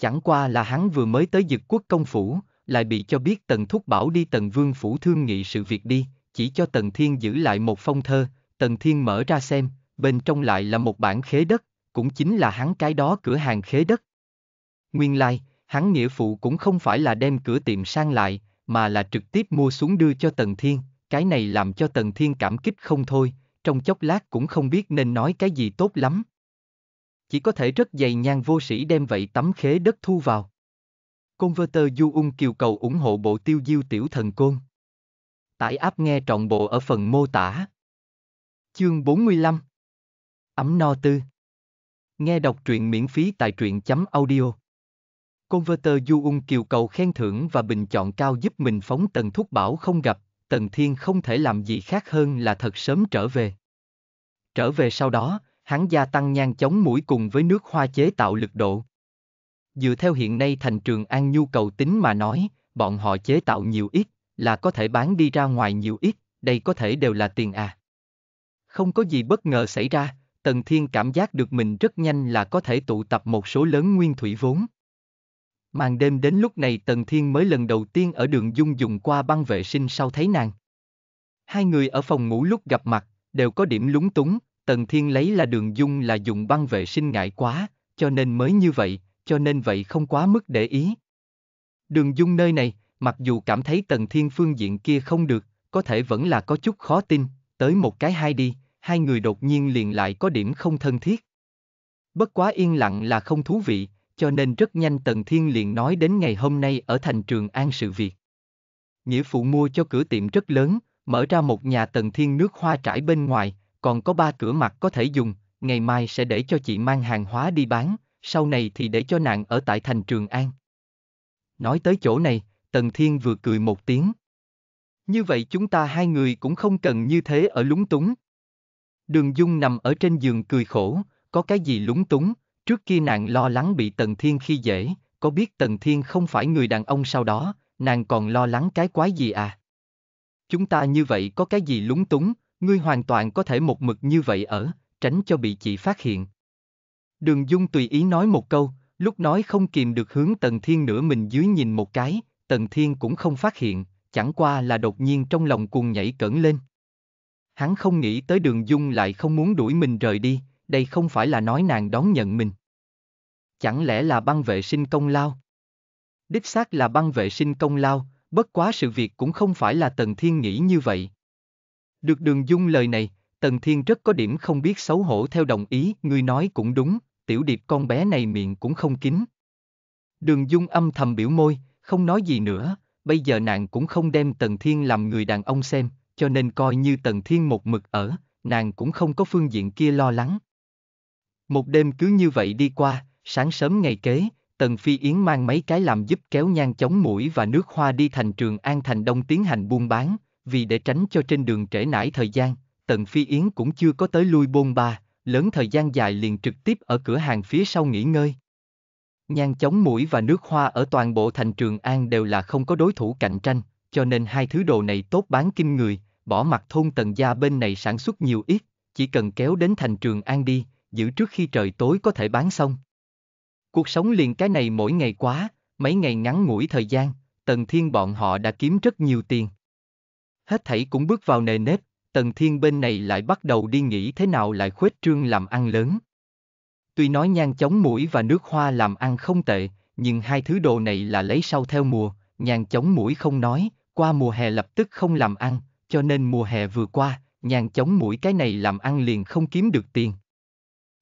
Chẳng qua là hắn vừa mới tới dực quốc công phủ, lại bị cho biết Tần Thúc Bảo đi Tần Vương phủ thương nghị sự việc đi, chỉ cho Tần Thiên giữ lại một phong thơ, Tần Thiên mở ra xem, bên trong lại là một bản khế đất, cũng chính là hắn cái đó cửa hàng khế đất. Nguyên lai, like, hắn nghĩa phụ cũng không phải là đem cửa tiệm sang lại, mà là trực tiếp mua xuống đưa cho Tần Thiên, cái này làm cho Tần Thiên cảm kích không thôi, trong chốc lát cũng không biết nên nói cái gì tốt lắm chỉ có thể rất dày nhan vô sĩ đem vậy tấm khế đất thu vào. Converter Du Ung Kiều cầu ủng hộ bộ tiêu diêu tiểu thần côn. Tải áp nghe trọn bộ ở phần mô tả. Chương 45 Ấm no tư Nghe đọc truyện miễn phí tại truyện chấm audio. Converter Du Ung Kiều cầu khen thưởng và bình chọn cao giúp mình phóng tần thúc bảo không gặp, tần thiên không thể làm gì khác hơn là thật sớm trở về. Trở về sau đó, hắn gia tăng nhang chống mũi cùng với nước hoa chế tạo lực độ. Dựa theo hiện nay thành trường an nhu cầu tính mà nói, bọn họ chế tạo nhiều ít, là có thể bán đi ra ngoài nhiều ít, đây có thể đều là tiền à. Không có gì bất ngờ xảy ra, Tần Thiên cảm giác được mình rất nhanh là có thể tụ tập một số lớn nguyên thủy vốn. Màn đêm đến lúc này Tần Thiên mới lần đầu tiên ở đường dung dùng qua băng vệ sinh sau thấy nàng. Hai người ở phòng ngủ lúc gặp mặt, đều có điểm lúng túng, Tần Thiên lấy là đường dung là dùng băng vệ sinh ngại quá, cho nên mới như vậy, cho nên vậy không quá mức để ý. Đường dung nơi này, mặc dù cảm thấy Tần Thiên phương diện kia không được, có thể vẫn là có chút khó tin, tới một cái hai đi, hai người đột nhiên liền lại có điểm không thân thiết. Bất quá yên lặng là không thú vị, cho nên rất nhanh Tần Thiên liền nói đến ngày hôm nay ở thành trường An sự việc. Nghĩa phụ mua cho cửa tiệm rất lớn, mở ra một nhà Tần Thiên nước hoa trải bên ngoài, còn có ba cửa mặt có thể dùng, ngày mai sẽ để cho chị mang hàng hóa đi bán, sau này thì để cho nàng ở tại thành Trường An. Nói tới chỗ này, Tần Thiên vừa cười một tiếng. Như vậy chúng ta hai người cũng không cần như thế ở lúng túng. Đường Dung nằm ở trên giường cười khổ, có cái gì lúng túng, trước kia nàng lo lắng bị Tần Thiên khi dễ, có biết Tần Thiên không phải người đàn ông sau đó, nàng còn lo lắng cái quái gì à? Chúng ta như vậy có cái gì lúng túng, Ngươi hoàn toàn có thể một mực như vậy ở, tránh cho bị chị phát hiện. Đường Dung tùy ý nói một câu, lúc nói không kìm được hướng Tần Thiên nữa mình dưới nhìn một cái, Tần Thiên cũng không phát hiện, chẳng qua là đột nhiên trong lòng cuồng nhảy cẩn lên. Hắn không nghĩ tới đường Dung lại không muốn đuổi mình rời đi, đây không phải là nói nàng đón nhận mình. Chẳng lẽ là băng vệ sinh công lao? Đích xác là băng vệ sinh công lao, bất quá sự việc cũng không phải là Tần Thiên nghĩ như vậy. Được đường dung lời này, Tần Thiên rất có điểm không biết xấu hổ theo đồng ý, ngươi nói cũng đúng, tiểu điệp con bé này miệng cũng không kín. Đường dung âm thầm biểu môi, không nói gì nữa, bây giờ nàng cũng không đem Tần Thiên làm người đàn ông xem, cho nên coi như Tần Thiên một mực ở, nàng cũng không có phương diện kia lo lắng. Một đêm cứ như vậy đi qua, sáng sớm ngày kế, Tần Phi Yến mang mấy cái làm giúp kéo nhang chống mũi và nước hoa đi thành trường An Thành Đông tiến hành buôn bán, vì để tránh cho trên đường trễ nải thời gian, Tần Phi Yến cũng chưa có tới lui bôn ba, lớn thời gian dài liền trực tiếp ở cửa hàng phía sau nghỉ ngơi. Nhan chống mũi và nước hoa ở toàn bộ thành Trường An đều là không có đối thủ cạnh tranh, cho nên hai thứ đồ này tốt bán kinh người, bỏ mặt thôn Tần Gia bên này sản xuất nhiều ít, chỉ cần kéo đến thành Trường An đi, giữ trước khi trời tối có thể bán xong. Cuộc sống liền cái này mỗi ngày quá, mấy ngày ngắn ngủi thời gian, Tần Thiên bọn họ đã kiếm rất nhiều tiền. Hết thảy cũng bước vào nề nếp, Tần Thiên bên này lại bắt đầu đi nghĩ thế nào lại khuếch trương làm ăn lớn. Tuy nói nhan chóng mũi và nước hoa làm ăn không tệ, nhưng hai thứ đồ này là lấy sau theo mùa, nhan chóng mũi không nói, qua mùa hè lập tức không làm ăn, cho nên mùa hè vừa qua, nhan chóng mũi cái này làm ăn liền không kiếm được tiền.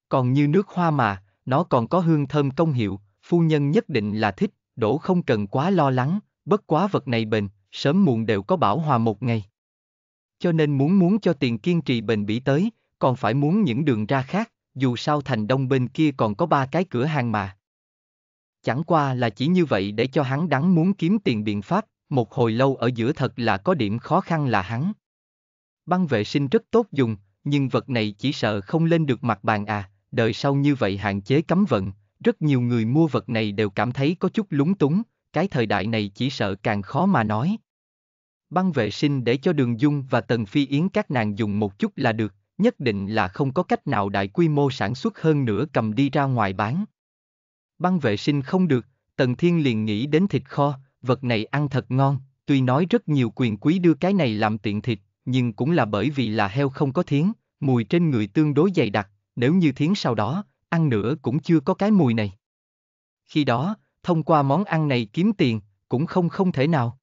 Còn như nước hoa mà, nó còn có hương thơm công hiệu, phu nhân nhất định là thích, đổ không cần quá lo lắng, bất quá vật này bền, sớm muộn đều có bảo hòa một ngày. Cho nên muốn muốn cho tiền kiên trì bền bỉ tới, còn phải muốn những đường ra khác, dù sao thành đông bên kia còn có ba cái cửa hàng mà. Chẳng qua là chỉ như vậy để cho hắn đắng muốn kiếm tiền biện pháp, một hồi lâu ở giữa thật là có điểm khó khăn là hắn. Băng vệ sinh rất tốt dùng, nhưng vật này chỉ sợ không lên được mặt bàn à, đời sau như vậy hạn chế cấm vận, rất nhiều người mua vật này đều cảm thấy có chút lúng túng, cái thời đại này chỉ sợ càng khó mà nói băng vệ sinh để cho Đường Dung và Tần Phi Yến các nàng dùng một chút là được, nhất định là không có cách nào đại quy mô sản xuất hơn nữa cầm đi ra ngoài bán. Băng vệ sinh không được, Tần Thiên liền nghĩ đến thịt kho, vật này ăn thật ngon, tuy nói rất nhiều quyền quý đưa cái này làm tiện thịt, nhưng cũng là bởi vì là heo không có thiến, mùi trên người tương đối dày đặc, nếu như thiến sau đó, ăn nữa cũng chưa có cái mùi này. Khi đó, thông qua món ăn này kiếm tiền, cũng không không thể nào.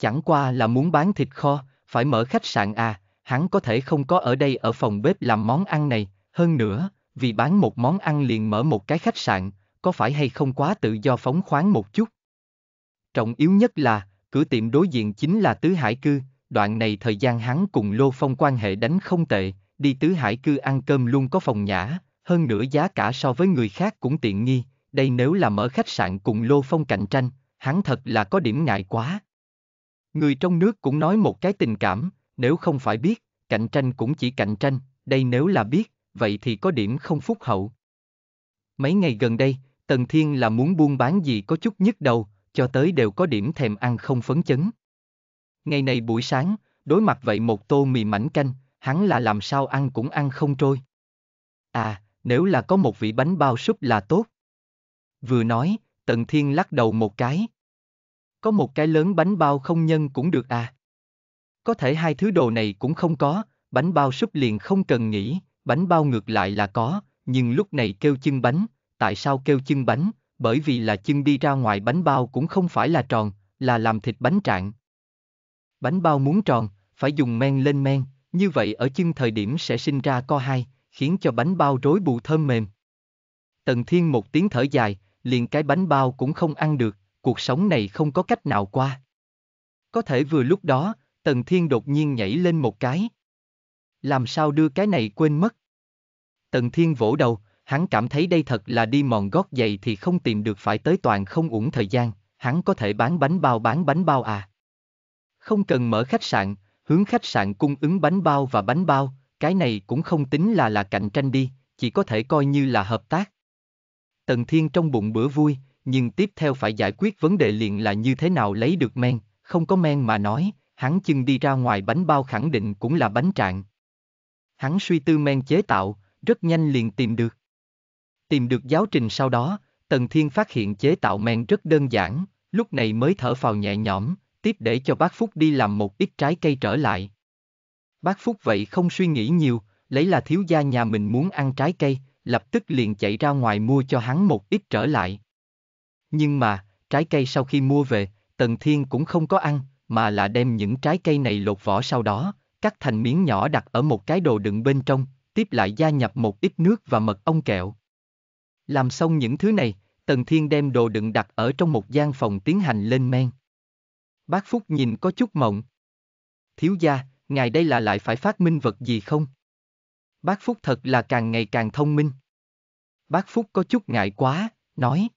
Chẳng qua là muốn bán thịt kho, phải mở khách sạn à, hắn có thể không có ở đây ở phòng bếp làm món ăn này, hơn nữa, vì bán một món ăn liền mở một cái khách sạn, có phải hay không quá tự do phóng khoáng một chút. Trọng yếu nhất là, cửa tiệm đối diện chính là Tứ Hải Cư, đoạn này thời gian hắn cùng Lô Phong quan hệ đánh không tệ, đi Tứ Hải Cư ăn cơm luôn có phòng nhã, hơn nữa giá cả so với người khác cũng tiện nghi, đây nếu là mở khách sạn cùng Lô Phong cạnh tranh, hắn thật là có điểm ngại quá. Người trong nước cũng nói một cái tình cảm, nếu không phải biết, cạnh tranh cũng chỉ cạnh tranh, đây nếu là biết, vậy thì có điểm không phúc hậu. Mấy ngày gần đây, Tần Thiên là muốn buôn bán gì có chút nhức đầu, cho tới đều có điểm thèm ăn không phấn chấn. Ngày này buổi sáng, đối mặt vậy một tô mì mảnh canh, hắn là làm sao ăn cũng ăn không trôi. À, nếu là có một vị bánh bao súp là tốt. Vừa nói, Tần Thiên lắc đầu một cái. Có một cái lớn bánh bao không nhân cũng được à. Có thể hai thứ đồ này cũng không có, bánh bao súp liền không cần nghĩ, bánh bao ngược lại là có, nhưng lúc này kêu chân bánh, tại sao kêu chân bánh, bởi vì là chân đi ra ngoài bánh bao cũng không phải là tròn, là làm thịt bánh trạng. Bánh bao muốn tròn, phải dùng men lên men, như vậy ở chân thời điểm sẽ sinh ra co hai, khiến cho bánh bao rối bù thơm mềm. Tần Thiên một tiếng thở dài, liền cái bánh bao cũng không ăn được, cuộc sống này không có cách nào qua. Có thể vừa lúc đó, Tần Thiên đột nhiên nhảy lên một cái. Làm sao đưa cái này quên mất? Tần Thiên vỗ đầu, hắn cảm thấy đây thật là đi mòn gót giày thì không tìm được phải tới toàn không uổng thời gian, hắn có thể bán bánh bao bán bánh bao à. Không cần mở khách sạn, hướng khách sạn cung ứng bánh bao và bánh bao, cái này cũng không tính là là cạnh tranh đi, chỉ có thể coi như là hợp tác. Tần Thiên trong bụng bữa vui, nhưng tiếp theo phải giải quyết vấn đề liền là như thế nào lấy được men, không có men mà nói, hắn chưng đi ra ngoài bánh bao khẳng định cũng là bánh trạng. Hắn suy tư men chế tạo, rất nhanh liền tìm được. Tìm được giáo trình sau đó, Tần Thiên phát hiện chế tạo men rất đơn giản, lúc này mới thở phào nhẹ nhõm, tiếp để cho bác Phúc đi làm một ít trái cây trở lại. Bác Phúc vậy không suy nghĩ nhiều, lấy là thiếu gia nhà mình muốn ăn trái cây, lập tức liền chạy ra ngoài mua cho hắn một ít trở lại. Nhưng mà, trái cây sau khi mua về, Tần Thiên cũng không có ăn, mà là đem những trái cây này lột vỏ sau đó, cắt thành miếng nhỏ đặt ở một cái đồ đựng bên trong, tiếp lại gia nhập một ít nước và mật ong kẹo. Làm xong những thứ này, Tần Thiên đem đồ đựng đặt ở trong một gian phòng tiến hành lên men. Bác Phúc nhìn có chút mộng. Thiếu gia, ngài đây là lại phải phát minh vật gì không? Bác Phúc thật là càng ngày càng thông minh. Bác Phúc có chút ngại quá, nói.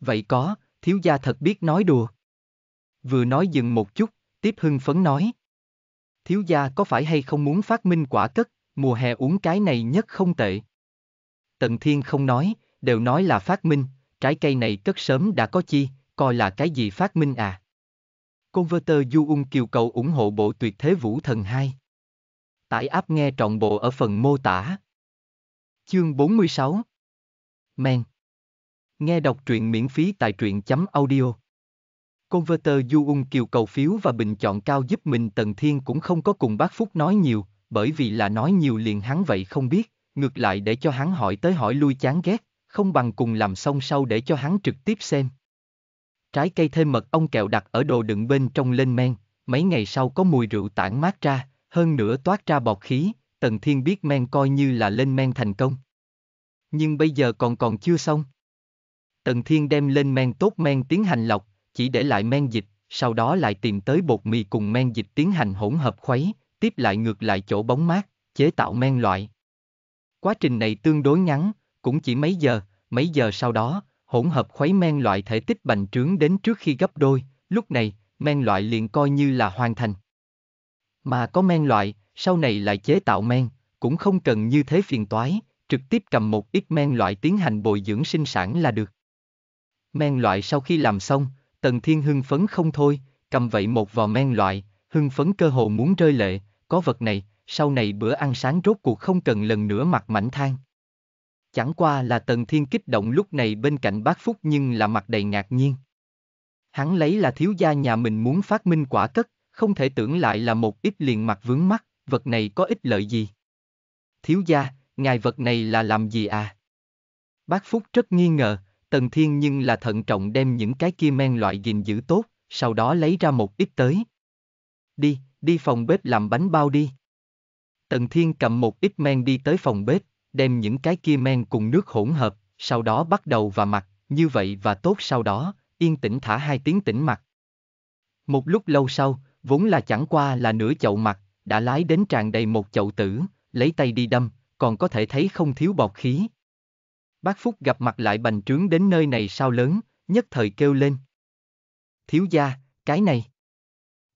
Vậy có, thiếu gia thật biết nói đùa. Vừa nói dừng một chút, tiếp hưng phấn nói. Thiếu gia có phải hay không muốn phát minh quả cất, mùa hè uống cái này nhất không tệ. Tần Thiên không nói, đều nói là phát minh, trái cây này cất sớm đã có chi, coi là cái gì phát minh à. Converter Du Ung Kiều cầu ủng hộ bộ tuyệt thế vũ thần 2. Tải áp nghe trọn bộ ở phần mô tả. Chương 46 Men Nghe đọc truyện miễn phí tại truyện chấm audio. Converter Du Ung Kiều cầu phiếu và bình chọn cao giúp mình Tần Thiên cũng không có cùng bác Phúc nói nhiều, bởi vì là nói nhiều liền hắn vậy không biết, ngược lại để cho hắn hỏi tới hỏi lui chán ghét, không bằng cùng làm xong sau để cho hắn trực tiếp xem. Trái cây thêm mật ong kẹo đặt ở đồ đựng bên trong lên men, mấy ngày sau có mùi rượu tản mát ra, hơn nữa toát ra bọt khí, Tần Thiên biết men coi như là lên men thành công. Nhưng bây giờ còn còn chưa xong. Tần Thiên đem lên men tốt men tiến hành lọc, chỉ để lại men dịch, sau đó lại tìm tới bột mì cùng men dịch tiến hành hỗn hợp khuấy, tiếp lại ngược lại chỗ bóng mát, chế tạo men loại. Quá trình này tương đối ngắn, cũng chỉ mấy giờ, mấy giờ sau đó, hỗn hợp khuấy men loại thể tích bành trướng đến trước khi gấp đôi, lúc này, men loại liền coi như là hoàn thành. Mà có men loại, sau này lại chế tạo men, cũng không cần như thế phiền toái, trực tiếp cầm một ít men loại tiến hành bồi dưỡng sinh sản là được. Men loại sau khi làm xong, Tần Thiên hưng phấn không thôi, cầm vậy một vò men loại, hưng phấn cơ hồ muốn rơi lệ, có vật này, sau này bữa ăn sáng rốt cuộc không cần lần nữa mặt mảnh than. Chẳng qua là Tần Thiên kích động lúc này bên cạnh bác Phúc nhưng là mặt đầy ngạc nhiên. Hắn lấy là thiếu gia nhà mình muốn phát minh quả cất, không thể tưởng lại là một ít liền mặt vướng mắt, vật này có ích lợi gì. Thiếu gia, ngài vật này là làm gì à? Bác Phúc rất nghi ngờ, Tần Thiên nhưng là thận trọng đem những cái kia men loại gìn giữ tốt, sau đó lấy ra một ít tới. Đi, đi phòng bếp làm bánh bao đi. Tần Thiên cầm một ít men đi tới phòng bếp, đem những cái kia men cùng nước hỗn hợp, sau đó bắt đầu và mặt, như vậy và tốt sau đó, yên tĩnh thả hai tiếng tĩnh mặt. Một lúc lâu sau, vốn là chẳng qua là nửa chậu mặt, đã lái đến tràn đầy một chậu tử, lấy tay đi đâm, còn có thể thấy không thiếu bọt khí. Bác Phúc gặp mặt lại bành trướng đến nơi này sao lớn, nhất thời kêu lên. Thiếu gia, cái này.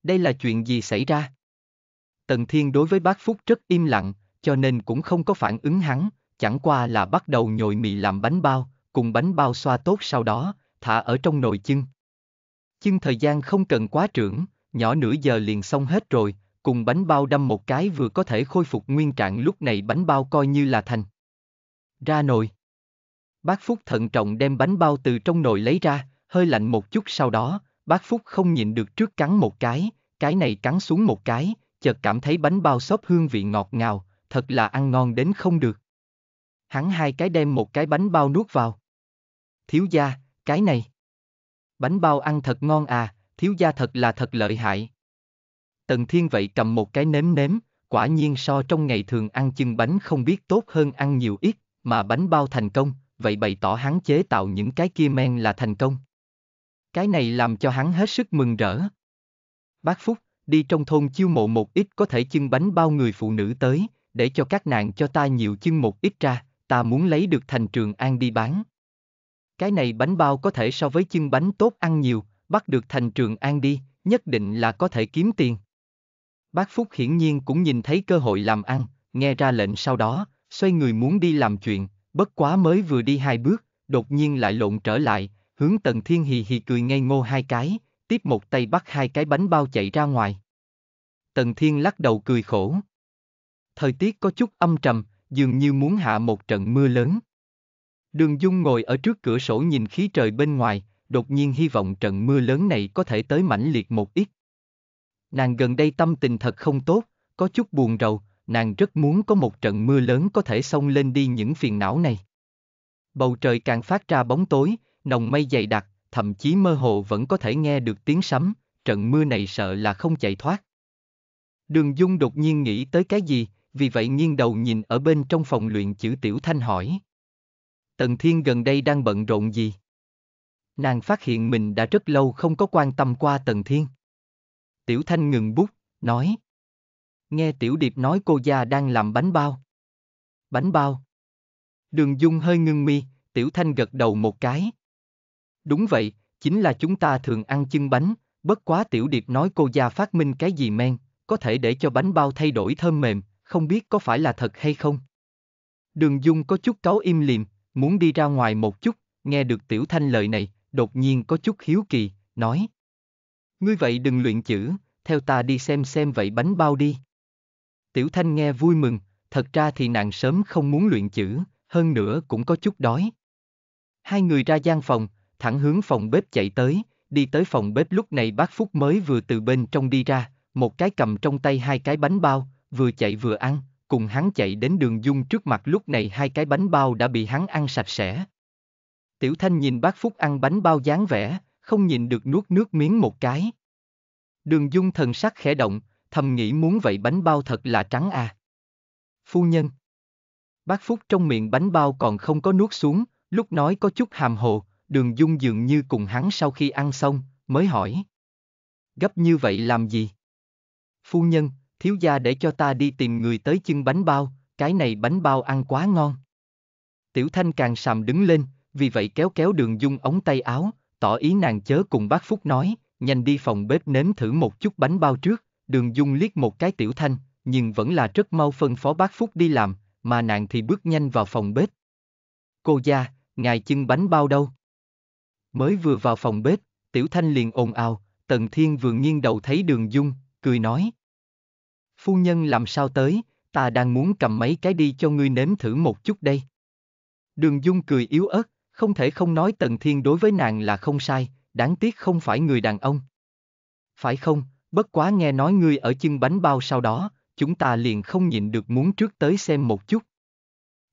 Đây là chuyện gì xảy ra? Tần Thiên đối với bác Phúc rất im lặng, cho nên cũng không có phản ứng hắn, chẳng qua là bắt đầu nhồi mì làm bánh bao, cùng bánh bao xoa tốt sau đó, thả ở trong nồi chưng. Chưng thời gian không cần quá trưởng, nhỏ nửa giờ liền xong hết rồi, cùng bánh bao đâm một cái vừa có thể khôi phục nguyên trạng lúc này bánh bao coi như là thành. Ra nồi. Bác Phúc thận trọng đem bánh bao từ trong nồi lấy ra, hơi lạnh một chút sau đó, bác Phúc không nhìn được trước cắn một cái, cái này cắn xuống một cái, chợt cảm thấy bánh bao xốp hương vị ngọt ngào, thật là ăn ngon đến không được. Hắn hai cái đem một cái bánh bao nuốt vào. Thiếu gia, cái này. Bánh bao ăn thật ngon à, thiếu gia thật là thật lợi hại. Tần Thiên vậy cầm một cái nếm nếm, quả nhiên so trong ngày thường ăn chưng bánh không biết tốt hơn ăn nhiều ít, mà bánh bao thành công, vậy bày tỏ hắn chế tạo những cái kia men là thành công. Cái này làm cho hắn hết sức mừng rỡ. Bác Phúc, đi trong thôn chiêu mộ một ít có thể chưng bánh bao người phụ nữ tới, để cho các nàng cho ta nhiều chưng một ít ra, ta muốn lấy được thành trường an đi bán. Cái này bánh bao có thể so với chưng bánh tốt ăn nhiều, bắt được thành trường an đi, nhất định là có thể kiếm tiền. Bác Phúc hiển nhiên cũng nhìn thấy cơ hội làm ăn, nghe ra lệnh sau đó, xoay người muốn đi làm chuyện, Bất quá mới vừa đi hai bước, đột nhiên lại lộn trở lại, hướng Tần Thiên hì hì cười ngây ngô hai cái, tiếp một tay bắt hai cái bánh bao chạy ra ngoài. Tần Thiên lắc đầu cười khổ. Thời tiết có chút âm trầm, dường như muốn hạ một trận mưa lớn. Đường Dung ngồi ở trước cửa sổ nhìn khí trời bên ngoài, đột nhiên hy vọng trận mưa lớn này có thể tới mãnh liệt một ít. Nàng gần đây tâm tình thật không tốt, có chút buồn rầu, nàng rất muốn có một trận mưa lớn có thể xông lên đi những phiền não này. Bầu trời càng phát ra bóng tối, nồng mây dày đặc, thậm chí mơ hồ vẫn có thể nghe được tiếng sấm, trận mưa này sợ là không chạy thoát. Đường Dung đột nhiên nghĩ tới cái gì, vì vậy nghiêng đầu nhìn ở bên trong phòng luyện chữ Tiểu Thanh hỏi. Tần Thiên gần đây đang bận rộn gì? Nàng phát hiện mình đã rất lâu không có quan tâm qua Tần Thiên. Tiểu Thanh ngừng bút, nói. Nghe Tiểu Điệp nói cô già đang làm bánh bao. Bánh bao. Đường Dung hơi ngưng mi, Tiểu Thanh gật đầu một cái. Đúng vậy, chính là chúng ta thường ăn chân bánh, bất quá Tiểu Điệp nói cô già phát minh cái gì men, có thể để cho bánh bao thay đổi thơm mềm, không biết có phải là thật hay không. Đường Dung có chút cáu im liềm, muốn đi ra ngoài một chút, nghe được Tiểu Thanh lời này, đột nhiên có chút hiếu kỳ, nói. Ngươi vậy đừng luyện chữ, theo ta đi xem xem vậy bánh bao đi. Tiểu Thanh nghe vui mừng, thật ra thì nàng sớm không muốn luyện chữ, hơn nữa cũng có chút đói. Hai người ra gian phòng, thẳng hướng phòng bếp chạy tới, đi tới phòng bếp lúc này bác Phúc mới vừa từ bên trong đi ra, một cái cầm trong tay hai cái bánh bao, vừa chạy vừa ăn, cùng hắn chạy đến đường dung trước mặt lúc này hai cái bánh bao đã bị hắn ăn sạch sẽ. Tiểu Thanh nhìn bác Phúc ăn bánh bao dáng vẻ, không nhìn được nuốt nước miếng một cái. Đường dung thần sắc khẽ động, thầm nghĩ muốn vậy bánh bao thật là trắng à. Phu nhân. Bác Phúc trong miệng bánh bao còn không có nuốt xuống, lúc nói có chút hàm hồ, đường dung dường như cùng hắn sau khi ăn xong, mới hỏi. Gấp như vậy làm gì? Phu nhân, thiếu gia để cho ta đi tìm người tới chân bánh bao, cái này bánh bao ăn quá ngon. Tiểu Thanh càng sàm đứng lên, vì vậy kéo kéo đường dung ống tay áo, tỏ ý nàng chớ cùng bác Phúc nói, nhanh đi phòng bếp nếm thử một chút bánh bao trước, Đường Dung liếc một cái tiểu thanh, nhưng vẫn là rất mau phân phó bác Phúc đi làm, mà nàng thì bước nhanh vào phòng bếp. Cô gia, ngài chân bánh bao đâu? Mới vừa vào phòng bếp, tiểu thanh liền ồn ào, tần thiên vừa nghiêng đầu thấy đường dung, cười nói. Phu nhân làm sao tới, ta đang muốn cầm mấy cái đi cho ngươi nếm thử một chút đây. Đường dung cười yếu ớt, không thể không nói tần thiên đối với nàng là không sai, đáng tiếc không phải người đàn ông. Phải không, Bất quá nghe nói ngươi ở chân bánh bao sau đó, chúng ta liền không nhịn được muốn trước tới xem một chút.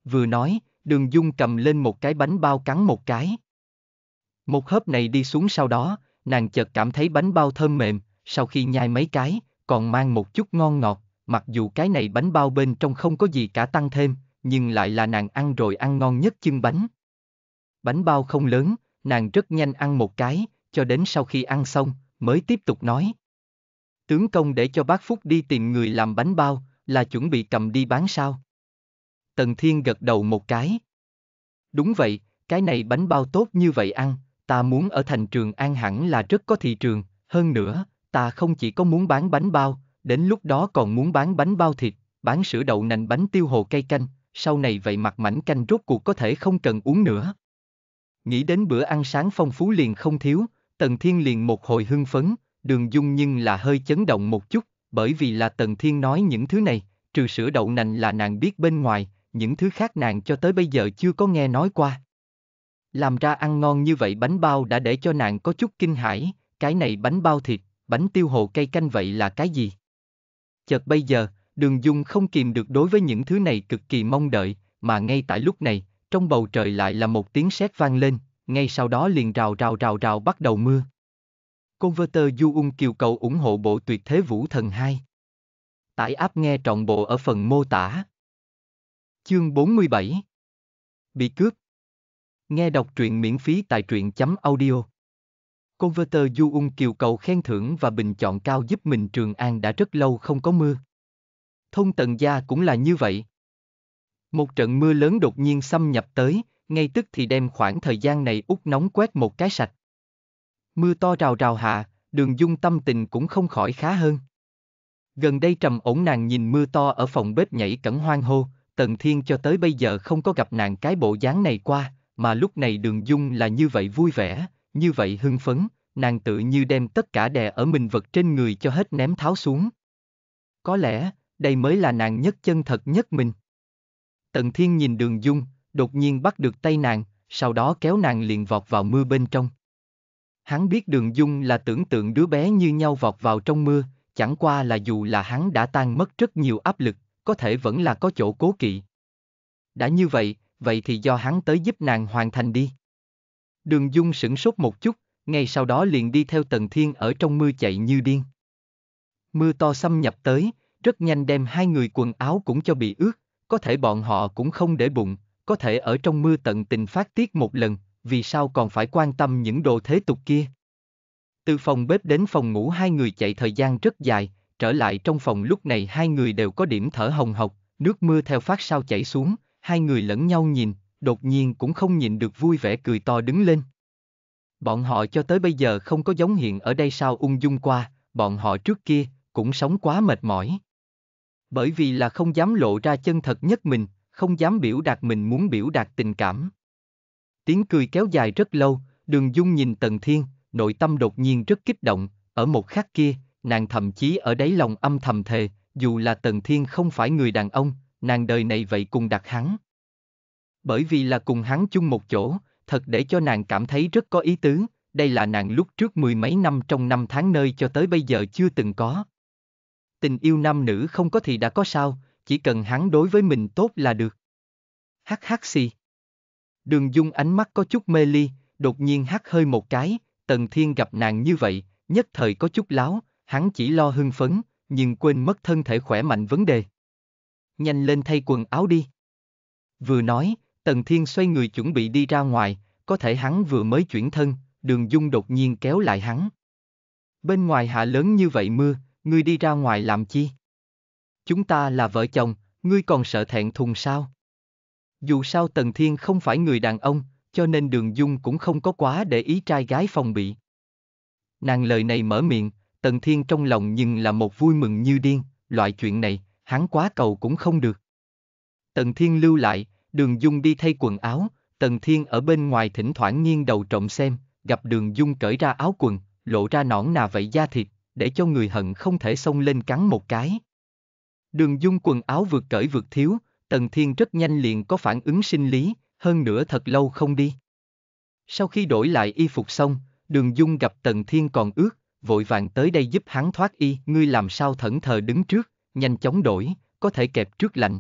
Vừa nói, đường dung cầm lên một cái bánh bao cắn một cái. Một hớp này đi xuống sau đó, nàng chợt cảm thấy bánh bao thơm mềm, sau khi nhai mấy cái, còn mang một chút ngon ngọt, mặc dù cái này bánh bao bên trong không có gì cả tăng thêm, nhưng lại là nàng ăn rồi ăn ngon nhất chân bánh. Bánh bao không lớn, nàng rất nhanh ăn một cái, cho đến sau khi ăn xong, mới tiếp tục nói, tướng công để cho bác Phúc đi tìm người làm bánh bao, là chuẩn bị cầm đi bán sao? Tần Thiên gật đầu một cái. Đúng vậy, cái này bánh bao tốt như vậy ăn, ta muốn ở thành trường An hẳn là rất có thị trường, hơn nữa, ta không chỉ có muốn bán bánh bao, đến lúc đó còn muốn bán bánh bao thịt, bán sữa đậu nành bánh tiêu hồ cây canh, sau này vậy mặt mảnh canh rốt cuộc có thể không cần uống nữa. Nghĩ đến bữa ăn sáng phong phú liền không thiếu, Tần Thiên liền một hồi hưng phấn, đường dung nhưng là hơi chấn động một chút, bởi vì là Tần Thiên nói những thứ này, trừ sữa đậu nành là nàng biết bên ngoài, những thứ khác nàng cho tới bây giờ chưa có nghe nói qua. Làm ra ăn ngon như vậy bánh bao đã để cho nàng có chút kinh hãi, cái này bánh bao thịt, bánh tiêu hồ cây canh vậy là cái gì? Chợt bây giờ, đường dung không kìm được đối với những thứ này cực kỳ mong đợi, mà ngay tại lúc này, trong bầu trời lại là một tiếng sét vang lên, ngay sau đó liền rào rào rào rào bắt đầu mưa. Converter Ung kiều cầu ủng hộ bộ tuyệt thế vũ thần 2. Tải app nghe trọn bộ ở phần mô tả. Chương 47 Bị cướp Nghe đọc truyện miễn phí tại truyện chấm audio. Converter Ung kiều cầu khen thưởng và bình chọn cao giúp mình Trường An đã rất lâu không có mưa. Thông Tần Gia cũng là như vậy. Một trận mưa lớn đột nhiên xâm nhập tới, ngay tức thì đem khoảng thời gian này út nóng quét một cái sạch mưa to rào rào hạ, đường dung tâm tình cũng không khỏi khá hơn. Gần đây trầm ổn nàng nhìn mưa to ở phòng bếp nhảy cẩn hoang hô, Tần Thiên cho tới bây giờ không có gặp nàng cái bộ dáng này qua, mà lúc này đường dung là như vậy vui vẻ, như vậy hưng phấn, nàng tự như đem tất cả đè ở mình vật trên người cho hết ném tháo xuống. Có lẽ, đây mới là nàng nhất chân thật nhất mình. Tần Thiên nhìn đường dung, đột nhiên bắt được tay nàng, sau đó kéo nàng liền vọt vào mưa bên trong. Hắn biết đường dung là tưởng tượng đứa bé như nhau vọt vào trong mưa, chẳng qua là dù là hắn đã tan mất rất nhiều áp lực, có thể vẫn là có chỗ cố kỵ. Đã như vậy, vậy thì do hắn tới giúp nàng hoàn thành đi. Đường dung sửng sốt một chút, ngay sau đó liền đi theo tần thiên ở trong mưa chạy như điên. Mưa to xâm nhập tới, rất nhanh đem hai người quần áo cũng cho bị ướt, có thể bọn họ cũng không để bụng, có thể ở trong mưa tận tình phát tiết một lần, vì sao còn phải quan tâm những đồ thế tục kia? Từ phòng bếp đến phòng ngủ hai người chạy thời gian rất dài, trở lại trong phòng lúc này hai người đều có điểm thở hồng hộc, nước mưa theo phát sao chảy xuống, hai người lẫn nhau nhìn, đột nhiên cũng không nhìn được vui vẻ cười to đứng lên. Bọn họ cho tới bây giờ không có giống hiện ở đây sao ung dung qua, bọn họ trước kia, cũng sống quá mệt mỏi. Bởi vì là không dám lộ ra chân thật nhất mình, không dám biểu đạt mình muốn biểu đạt tình cảm. Tiếng cười kéo dài rất lâu, đường dung nhìn Tần Thiên, nội tâm đột nhiên rất kích động, ở một khắc kia, nàng thậm chí ở đáy lòng âm thầm thề, dù là Tần Thiên không phải người đàn ông, nàng đời này vậy cùng đặt hắn. Bởi vì là cùng hắn chung một chỗ, thật để cho nàng cảm thấy rất có ý tứ, đây là nàng lúc trước mười mấy năm trong năm tháng nơi cho tới bây giờ chưa từng có. Tình yêu nam nữ không có thì đã có sao, chỉ cần hắn đối với mình tốt là được. Hắc hắc xì. Đường Dung ánh mắt có chút mê ly, đột nhiên hắt hơi một cái, Tần Thiên gặp nàng như vậy, nhất thời có chút láo, hắn chỉ lo hưng phấn, nhưng quên mất thân thể khỏe mạnh vấn đề. Nhanh lên thay quần áo đi. Vừa nói, Tần Thiên xoay người chuẩn bị đi ra ngoài, có thể hắn vừa mới chuyển thân, đường dung đột nhiên kéo lại hắn. Bên ngoài hạ lớn như vậy mưa, ngươi đi ra ngoài làm chi? Chúng ta là vợ chồng, ngươi còn sợ thẹn thùng sao? Dù sao Tần Thiên không phải người đàn ông, cho nên Đường Dung cũng không có quá để ý trai gái phòng bị. Nàng lời này mở miệng, Tần Thiên trong lòng nhưng là một vui mừng như điên, loại chuyện này, hắn quá cầu cũng không được. Tần Thiên lưu lại, Đường Dung đi thay quần áo, Tần Thiên ở bên ngoài thỉnh thoảng nghiêng đầu trộm xem, gặp Đường Dung cởi ra áo quần, lộ ra nõn nà vậy da thịt, để cho người hận không thể xông lên cắn một cái. Đường Dung quần áo vượt cởi vượt thiếu, Tần Thiên rất nhanh liền có phản ứng sinh lý, hơn nữa thật lâu không đi. Sau khi đổi lại y phục xong, Đường Dung gặp Tần Thiên còn ướt, vội vàng tới đây giúp hắn thoát y, ngươi làm sao thẫn thờ đứng trước, nhanh chóng đổi, có thể kẹp trước lạnh.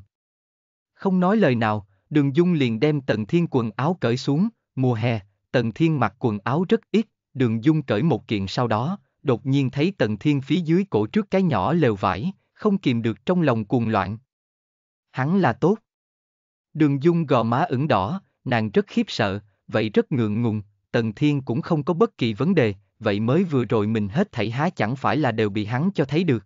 Không nói lời nào, Đường Dung liền đem Tần Thiên quần áo cởi xuống, mùa hè, Tần Thiên mặc quần áo rất ít, Đường Dung cởi một kiện sau đó, đột nhiên thấy Tần Thiên phía dưới cổ trước cái nhỏ lều vải, không kìm được trong lòng cuồng loạn, Hắn là tốt. Đường Dung gò má ửng đỏ, nàng rất khiếp sợ, vậy rất ngượng ngùng, Tần Thiên cũng không có bất kỳ vấn đề, vậy mới vừa rồi mình hết thảy há chẳng phải là đều bị hắn cho thấy được.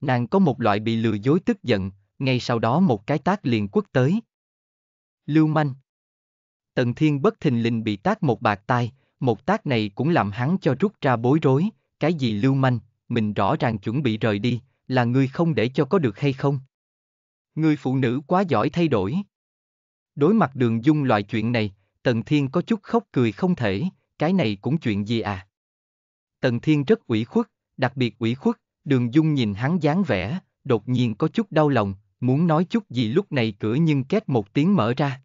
Nàng có một loại bị lừa dối tức giận, ngay sau đó một cái tác liền quất tới. Lưu manh. Tần Thiên bất thình lình bị tác một bạc tai, một tác này cũng làm hắn cho rút ra bối rối, cái gì lưu manh, mình rõ ràng chuẩn bị rời đi, là người không để cho có được hay không? Người phụ nữ quá giỏi thay đổi. Đối mặt đường dung loại chuyện này, Tần Thiên có chút khóc cười không thể, cái này cũng chuyện gì à? Tần Thiên rất ủy khuất, đặc biệt ủy khuất, đường dung nhìn hắn dáng vẻ, đột nhiên có chút đau lòng, muốn nói chút gì lúc này cửa nhưng két một tiếng mở ra.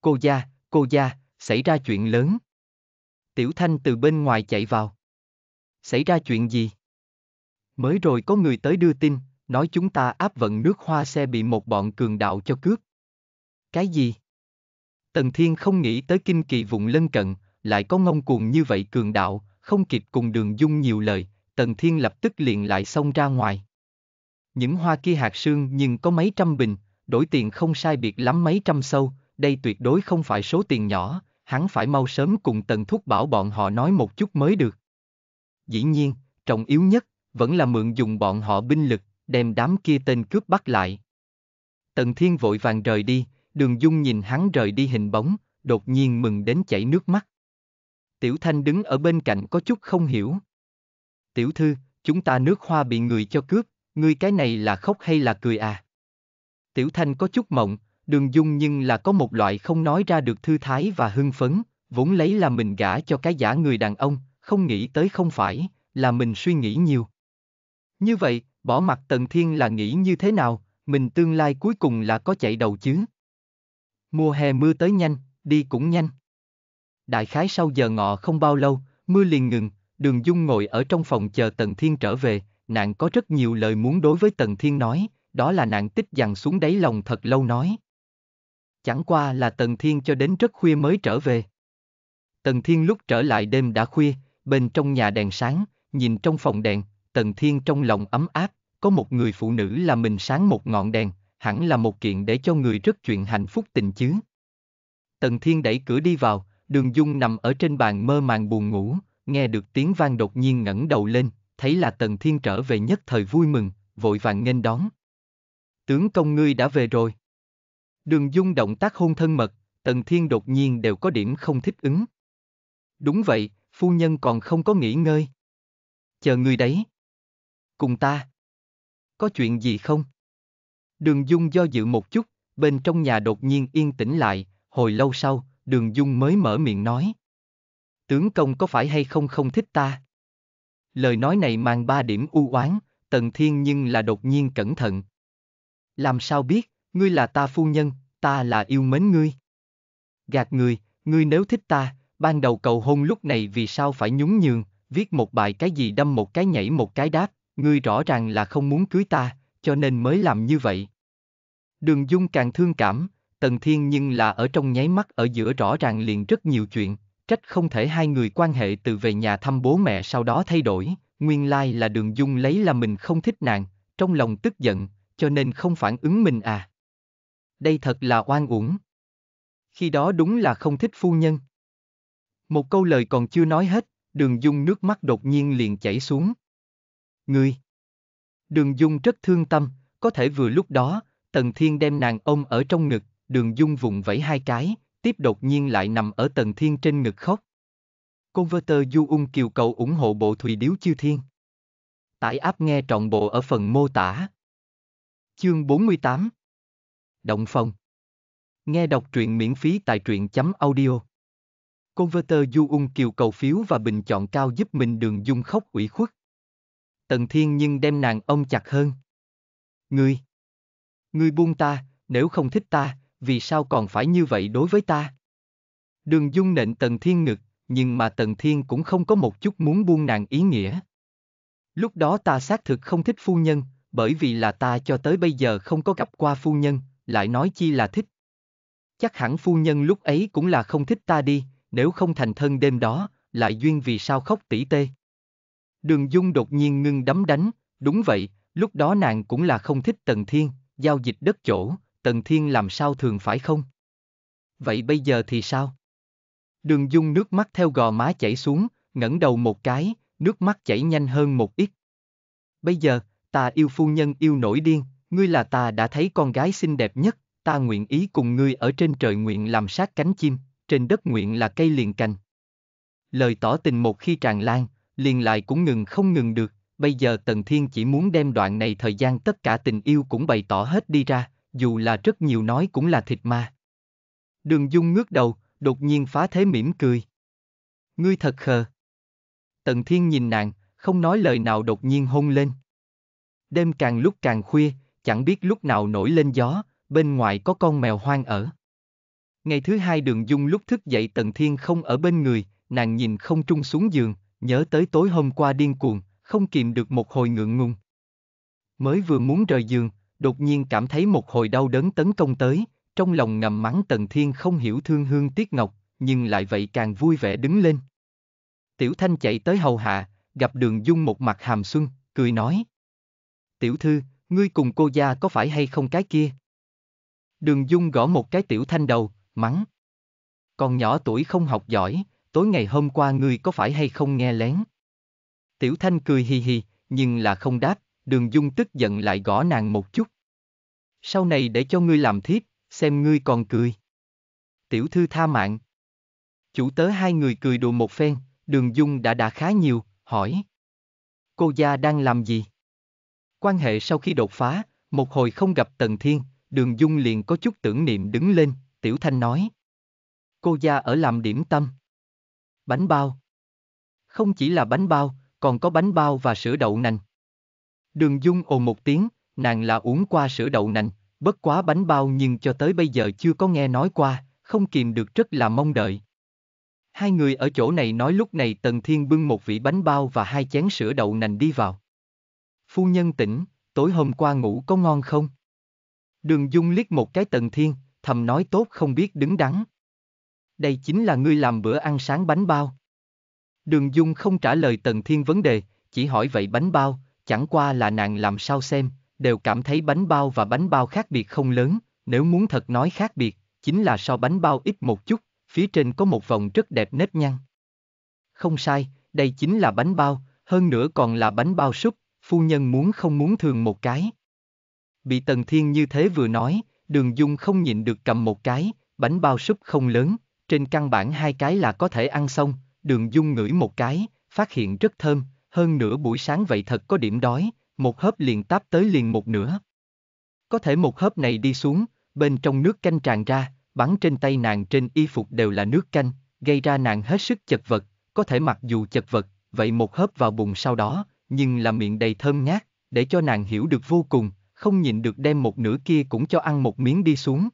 Cô gia, cô gia, xảy ra chuyện lớn. Tiểu Thanh từ bên ngoài chạy vào. Xảy ra chuyện gì? Mới rồi có người tới đưa tin, nói chúng ta áp vận nước hoa xe bị một bọn cường đạo cho cướp. Cái gì? Tần Thiên không nghĩ tới kinh kỳ vùng lân cận, lại có ngông cuồng như vậy cường đạo, không kịp cùng đường dung nhiều lời, Tần Thiên lập tức liền lại xông ra ngoài. Những hoa kia hạt sương nhưng có mấy trăm bình, đổi tiền không sai biệt lắm mấy trăm sâu, đây tuyệt đối không phải số tiền nhỏ, hắn phải mau sớm cùng Tần Thúc bảo bọn họ nói một chút mới được. Dĩ nhiên, trọng yếu nhất, vẫn là mượn dùng bọn họ binh lực, đem đám kia tên cướp bắt lại. Tần Thiên vội vàng rời đi, Đường Dung nhìn hắn rời đi hình bóng, đột nhiên mừng đến chảy nước mắt. Tiểu Thanh đứng ở bên cạnh có chút không hiểu. Tiểu thư, chúng ta nước hoa bị người cho cướp, ngươi cái này là khóc hay là cười à? Tiểu Thanh có chút mộng, Đường Dung nhưng là có một loại không nói ra được thư thái và hưng phấn, vốn lấy là mình gả cho cái giả người đàn ông, không nghĩ tới không phải, là mình suy nghĩ nhiều. Như vậy, Bỏ mặt Tần Thiên là nghĩ như thế nào, mình tương lai cuối cùng là có chạy đầu chứ. Mùa hè mưa tới nhanh, đi cũng nhanh. Đại khái sau giờ ngọ không bao lâu, mưa liền ngừng, đường Dung ngồi ở trong phòng chờ Tần Thiên trở về, nàng có rất nhiều lời muốn đối với Tần Thiên nói, đó là nàng tích dằn xuống đáy lòng thật lâu nói. Chẳng qua là Tần Thiên cho đến rất khuya mới trở về. Tần Thiên lúc trở lại đêm đã khuya, bên trong nhà đèn sáng, nhìn trong phòng đèn, Tần Thiên trong lòng ấm áp, có một người phụ nữ là mình sáng một ngọn đèn, hẳn là một kiện để cho người rất chuyện hạnh phúc tình chứ. Tần Thiên đẩy cửa đi vào, đường dung nằm ở trên bàn mơ màng buồn ngủ, nghe được tiếng vang đột nhiên ngẩng đầu lên, thấy là Tần Thiên trở về nhất thời vui mừng, vội vàng nghênh đón. Tướng công ngươi đã về rồi. Đường dung động tác hôn thân mật, Tần Thiên đột nhiên đều có điểm không thích ứng. Đúng vậy, phu nhân còn không có nghỉ ngơi. Chờ ngươi đấy cùng ta. Có chuyện gì không? Đường Dung do dự một chút, bên trong nhà đột nhiên yên tĩnh lại, hồi lâu sau, Đường Dung mới mở miệng nói. Tướng công có phải hay không không thích ta? Lời nói này mang ba điểm u oán, Tần Thiên nhưng là đột nhiên cẩn thận. Làm sao biết, ngươi là ta phu nhân, ta là yêu mến ngươi. Gạt ngươi, ngươi nếu thích ta, ban đầu cầu hôn lúc này vì sao phải nhún nhường, viết một bài cái gì đâm một cái nhảy một cái đáp, ngươi rõ ràng là không muốn cưới ta, cho nên mới làm như vậy. Đường Dung càng thương cảm, Tần Thiên nhưng là ở trong nháy mắt ở giữa rõ ràng liền rất nhiều chuyện, trách không thể hai người quan hệ từ về nhà thăm bố mẹ sau đó thay đổi, nguyên lai là Đường Dung lấy là mình không thích nàng, trong lòng tức giận, cho nên không phản ứng mình à. Đây thật là oan uổng. Khi đó đúng là không thích phu nhân. Một câu lời còn chưa nói hết, Đường Dung nước mắt đột nhiên liền chảy xuống ngươi. Đường Dung rất thương tâm, có thể vừa lúc đó, Tần Thiên đem nàng ôm ở trong ngực, Đường Dung vùng vẫy hai cái, tiếp đột nhiên lại nằm ở Tần Thiên trên ngực khóc. Converter Du Ung Kiều cầu ủng hộ bộ Thùy Điếu Chiêu Thiên. Tải áp nghe trọn bộ ở phần mô tả. Chương 48 Động phòng Nghe đọc truyện miễn phí tại truyện chấm audio. Converter Du Ung Kiều cầu phiếu và bình chọn cao giúp mình đường dung khóc ủy khuất. Tần Thiên nhưng đem nàng ôm chặt hơn. Ngươi! Ngươi buông ta, nếu không thích ta, vì sao còn phải như vậy đối với ta? Đường Dung nện Tần Thiên ngực, nhưng mà Tần Thiên cũng không có một chút muốn buông nàng ý nghĩa. Lúc đó ta xác thực không thích phu nhân, bởi vì là ta cho tới bây giờ không có gặp qua phu nhân, lại nói chi là thích. Chắc hẳn phu nhân lúc ấy cũng là không thích ta đi, nếu không thành thân đêm đó, lại duyên vì sao khóc tỉ tê. Đường Dung đột nhiên ngưng đấm đánh, đúng vậy, lúc đó nàng cũng là không thích Tần Thiên, giao dịch đất chỗ, Tần Thiên làm sao thường phải không? Vậy bây giờ thì sao? Đường Dung nước mắt theo gò má chảy xuống, ngẩng đầu một cái, nước mắt chảy nhanh hơn một ít. Bây giờ, ta yêu phu nhân yêu nổi điên, ngươi là ta đã thấy con gái xinh đẹp nhất, ta nguyện ý cùng ngươi ở trên trời nguyện làm sát cánh chim, trên đất nguyện là cây liền cành. Lời tỏ tình một khi tràn lan, liền lại cũng ngừng không ngừng được, bây giờ Tần Thiên chỉ muốn đem đoạn này thời gian tất cả tình yêu cũng bày tỏ hết đi ra, dù là rất nhiều nói cũng là thịt ma. Đường Dung ngước đầu, đột nhiên phá thế mỉm cười. Ngươi thật khờ. Tần Thiên nhìn nàng, không nói lời nào đột nhiên hôn lên. Đêm càng lúc càng khuya, chẳng biết lúc nào nổi lên gió, bên ngoài có con mèo hoang ở. Ngày thứ hai đường dung lúc thức dậy Tần Thiên không ở bên người, nàng nhìn không trung xuống giường, nhớ tới tối hôm qua điên cuồng, không kìm được một hồi ngượng ngùng. Mới vừa muốn rời giường, đột nhiên cảm thấy một hồi đau đớn tấn công tới, trong lòng ngầm mắng Tần Thiên không hiểu thương hương tiếc ngọc, nhưng lại vậy càng vui vẻ đứng lên. Tiểu Thanh chạy tới hầu hạ, gặp đường dung một mặt hàm xuân, cười nói. Tiểu thư, ngươi cùng cô gia có phải hay không cái kia? Đường dung gõ một cái tiểu thanh đầu, mắng. Con nhỏ tuổi không học giỏi, tối ngày hôm qua ngươi có phải hay không nghe lén? Tiểu Thanh cười hì hì, nhưng là không đáp, đường dung tức giận lại gõ nàng một chút. Sau này để cho ngươi làm thiếp, xem ngươi còn cười. Tiểu thư tha mạng. Chủ tớ hai người cười đùa một phen, đường dung đã đã khá nhiều, hỏi. Cô gia đang làm gì? Quan hệ sau khi đột phá, một hồi không gặp Tần Thiên, đường dung liền có chút tưởng niệm đứng lên, Tiểu Thanh nói. Cô gia ở làm điểm tâm. Bánh bao. Không chỉ là bánh bao, còn có bánh bao và sữa đậu nành. Đường Dung ồ một tiếng, nàng là uống qua sữa đậu nành, bất quá bánh bao nhưng cho tới bây giờ chưa có nghe nói qua, không kìm được rất là mong đợi. Hai người ở chỗ này nói lúc này Tần Thiên bưng một vị bánh bao và hai chén sữa đậu nành đi vào. Phu nhân tỉnh, tối hôm qua ngủ có ngon không? Đường Dung liếc một cái Tần Thiên, thầm nói tốt không biết đứng đắn đây chính là ngươi làm bữa ăn sáng bánh bao. Đường Dung không trả lời Tần Thiên vấn đề, chỉ hỏi vậy bánh bao, chẳng qua là nàng làm sao xem, đều cảm thấy bánh bao và bánh bao khác biệt không lớn, nếu muốn thật nói khác biệt, chính là so bánh bao ít một chút, phía trên có một vòng rất đẹp nếp nhăn. Không sai, đây chính là bánh bao, hơn nữa còn là bánh bao súp, phu nhân muốn không muốn thường một cái. Bị Tần Thiên như thế vừa nói, Đường Dung không nhịn được cầm một cái, bánh bao súp không lớn, trên căn bản hai cái là có thể ăn xong, đường dung ngửi một cái, phát hiện rất thơm, hơn nửa buổi sáng vậy thật có điểm đói, một hớp liền táp tới liền một nửa. Có thể một hớp này đi xuống, bên trong nước canh tràn ra, bắn trên tay nàng trên y phục đều là nước canh, gây ra nàng hết sức chật vật, có thể mặc dù chật vật, vậy một hớp vào bụng sau đó, nhưng là miệng đầy thơm ngát, để cho nàng hiểu được vô cùng, không nhịn được đem một nửa kia cũng cho ăn một miếng đi xuống.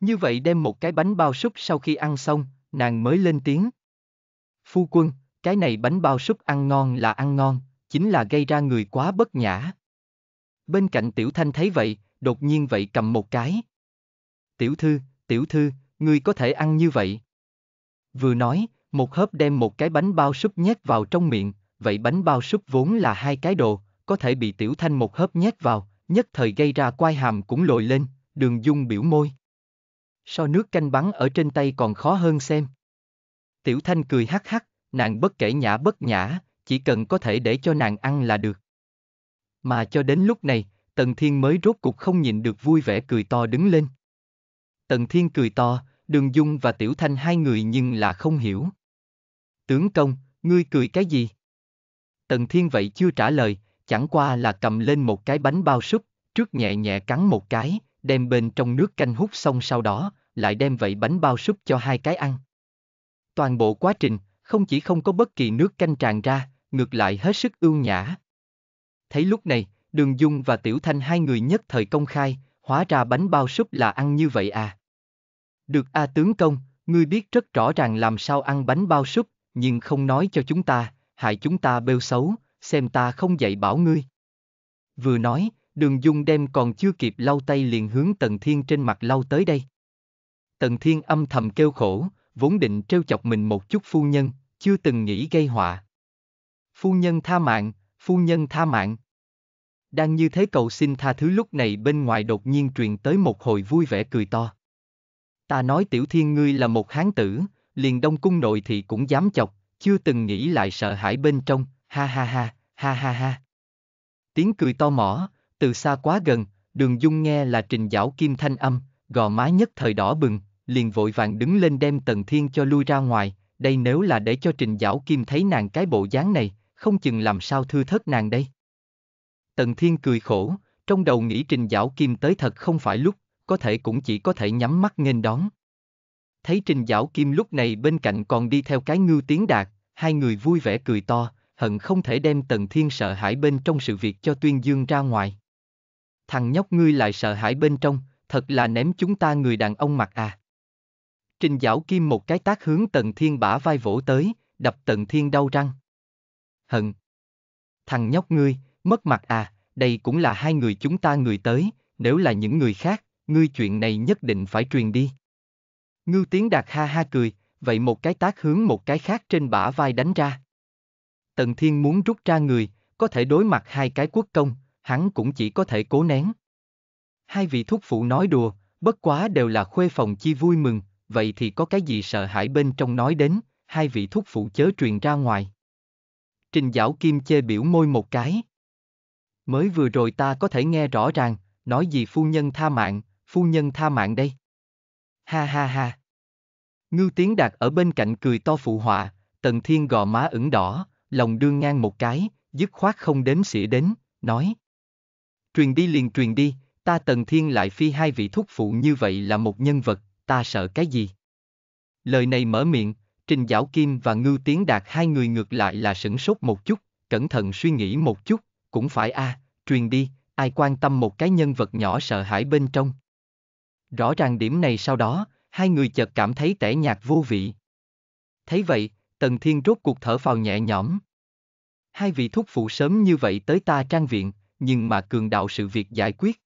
Như vậy đem một cái bánh bao súp sau khi ăn xong, nàng mới lên tiếng. Phu quân, cái này bánh bao súp ăn ngon là ăn ngon, chính là gây ra người quá bất nhã. Bên cạnh tiểu thanh thấy vậy, đột nhiên vậy cầm một cái. Tiểu thư, tiểu thư, ngươi có thể ăn như vậy. Vừa nói, một hớp đem một cái bánh bao súp nhét vào trong miệng, vậy bánh bao súp vốn là hai cái đồ, có thể bị tiểu thanh một hớp nhét vào, nhất thời gây ra quai hàm cũng lồi lên, đường dung biểu môi so nước canh bắn ở trên tay còn khó hơn xem. Tiểu Thanh cười hắc hắc, nàng bất kể nhã bất nhã, chỉ cần có thể để cho nàng ăn là được. Mà cho đến lúc này, Tần Thiên mới rốt cục không nhìn được vui vẻ cười to đứng lên. Tần Thiên cười to, Đường Dung và Tiểu Thanh hai người nhưng là không hiểu. Tướng công, ngươi cười cái gì? Tần Thiên vậy chưa trả lời, chẳng qua là cầm lên một cái bánh bao súp, trước nhẹ nhẹ cắn một cái, đem bên trong nước canh hút xong sau đó, lại đem vậy bánh bao súp cho hai cái ăn. Toàn bộ quá trình, không chỉ không có bất kỳ nước canh tràn ra, ngược lại hết sức ưu nhã. Thấy lúc này, Đường Dung và Tiểu Thanh hai người nhất thời công khai, hóa ra bánh bao súp là ăn như vậy à. Được A à, tướng công, ngươi biết rất rõ ràng làm sao ăn bánh bao súp, nhưng không nói cho chúng ta, hại chúng ta bêu xấu, xem ta không dạy bảo ngươi. Vừa nói, Đường Dung đem còn chưa kịp lau tay liền hướng Tần Thiên trên mặt lau tới đây. Tần Thiên âm thầm kêu khổ, vốn định trêu chọc mình một chút phu nhân, chưa từng nghĩ gây họa. Phu nhân tha mạng, phu nhân tha mạng. Đang như thế cầu xin tha thứ lúc này bên ngoài đột nhiên truyền tới một hồi vui vẻ cười to. Ta nói tiểu thiên ngươi là một hán tử, liền đông cung nội thì cũng dám chọc, chưa từng nghĩ lại sợ hãi bên trong, ha ha ha, ha ha ha. Tiếng cười to mỏ, từ xa quá gần, đường dung nghe là trình giảo kim thanh âm, gò má nhất thời đỏ bừng, liền vội vàng đứng lên đem tần thiên cho lui ra ngoài, đây nếu là để cho trình giảo kim thấy nàng cái bộ dáng này, không chừng làm sao thư thất nàng đây. Tần thiên cười khổ, trong đầu nghĩ trình giảo kim tới thật không phải lúc, có thể cũng chỉ có thể nhắm mắt nghênh đón. Thấy trình giảo kim lúc này bên cạnh còn đi theo cái ngưu tiếng đạt, hai người vui vẻ cười to, hận không thể đem tần thiên sợ hãi bên trong sự việc cho tuyên dương ra ngoài thằng nhóc ngươi lại sợ hãi bên trong, thật là ném chúng ta người đàn ông mặt à. Trình Giảo Kim một cái tác hướng Tần Thiên bả vai vỗ tới, đập Tần Thiên đau răng. Hận. Thằng nhóc ngươi, mất mặt à, đây cũng là hai người chúng ta người tới, nếu là những người khác, ngươi chuyện này nhất định phải truyền đi. Ngưu Tiến Đạt ha ha cười, vậy một cái tác hướng một cái khác trên bả vai đánh ra. Tần Thiên muốn rút ra người, có thể đối mặt hai cái quốc công, hắn cũng chỉ có thể cố nén. Hai vị thúc phụ nói đùa, bất quá đều là khuê phòng chi vui mừng, vậy thì có cái gì sợ hãi bên trong nói đến, hai vị thúc phụ chớ truyền ra ngoài. Trình giảo kim chê biểu môi một cái. Mới vừa rồi ta có thể nghe rõ ràng, nói gì phu nhân tha mạng, phu nhân tha mạng đây. Ha ha ha. Ngưu Tiến Đạt ở bên cạnh cười to phụ họa, Tần Thiên gò má ửng đỏ, lòng đương ngang một cái, dứt khoát không đếm xỉa đến, nói. Truyền đi liền truyền đi, ta tần thiên lại phi hai vị thúc phụ như vậy là một nhân vật, ta sợ cái gì? Lời này mở miệng, Trình Giảo Kim và Ngưu Tiến Đạt hai người ngược lại là sửng sốt một chút, cẩn thận suy nghĩ một chút, cũng phải a, à, truyền đi, ai quan tâm một cái nhân vật nhỏ sợ hãi bên trong. Rõ ràng điểm này sau đó, hai người chợt cảm thấy tẻ nhạt vô vị. Thấy vậy, Tần Thiên rốt cuộc thở phào nhẹ nhõm. Hai vị thúc phụ sớm như vậy tới ta trang viện, nhưng mà cường đạo sự việc giải quyết.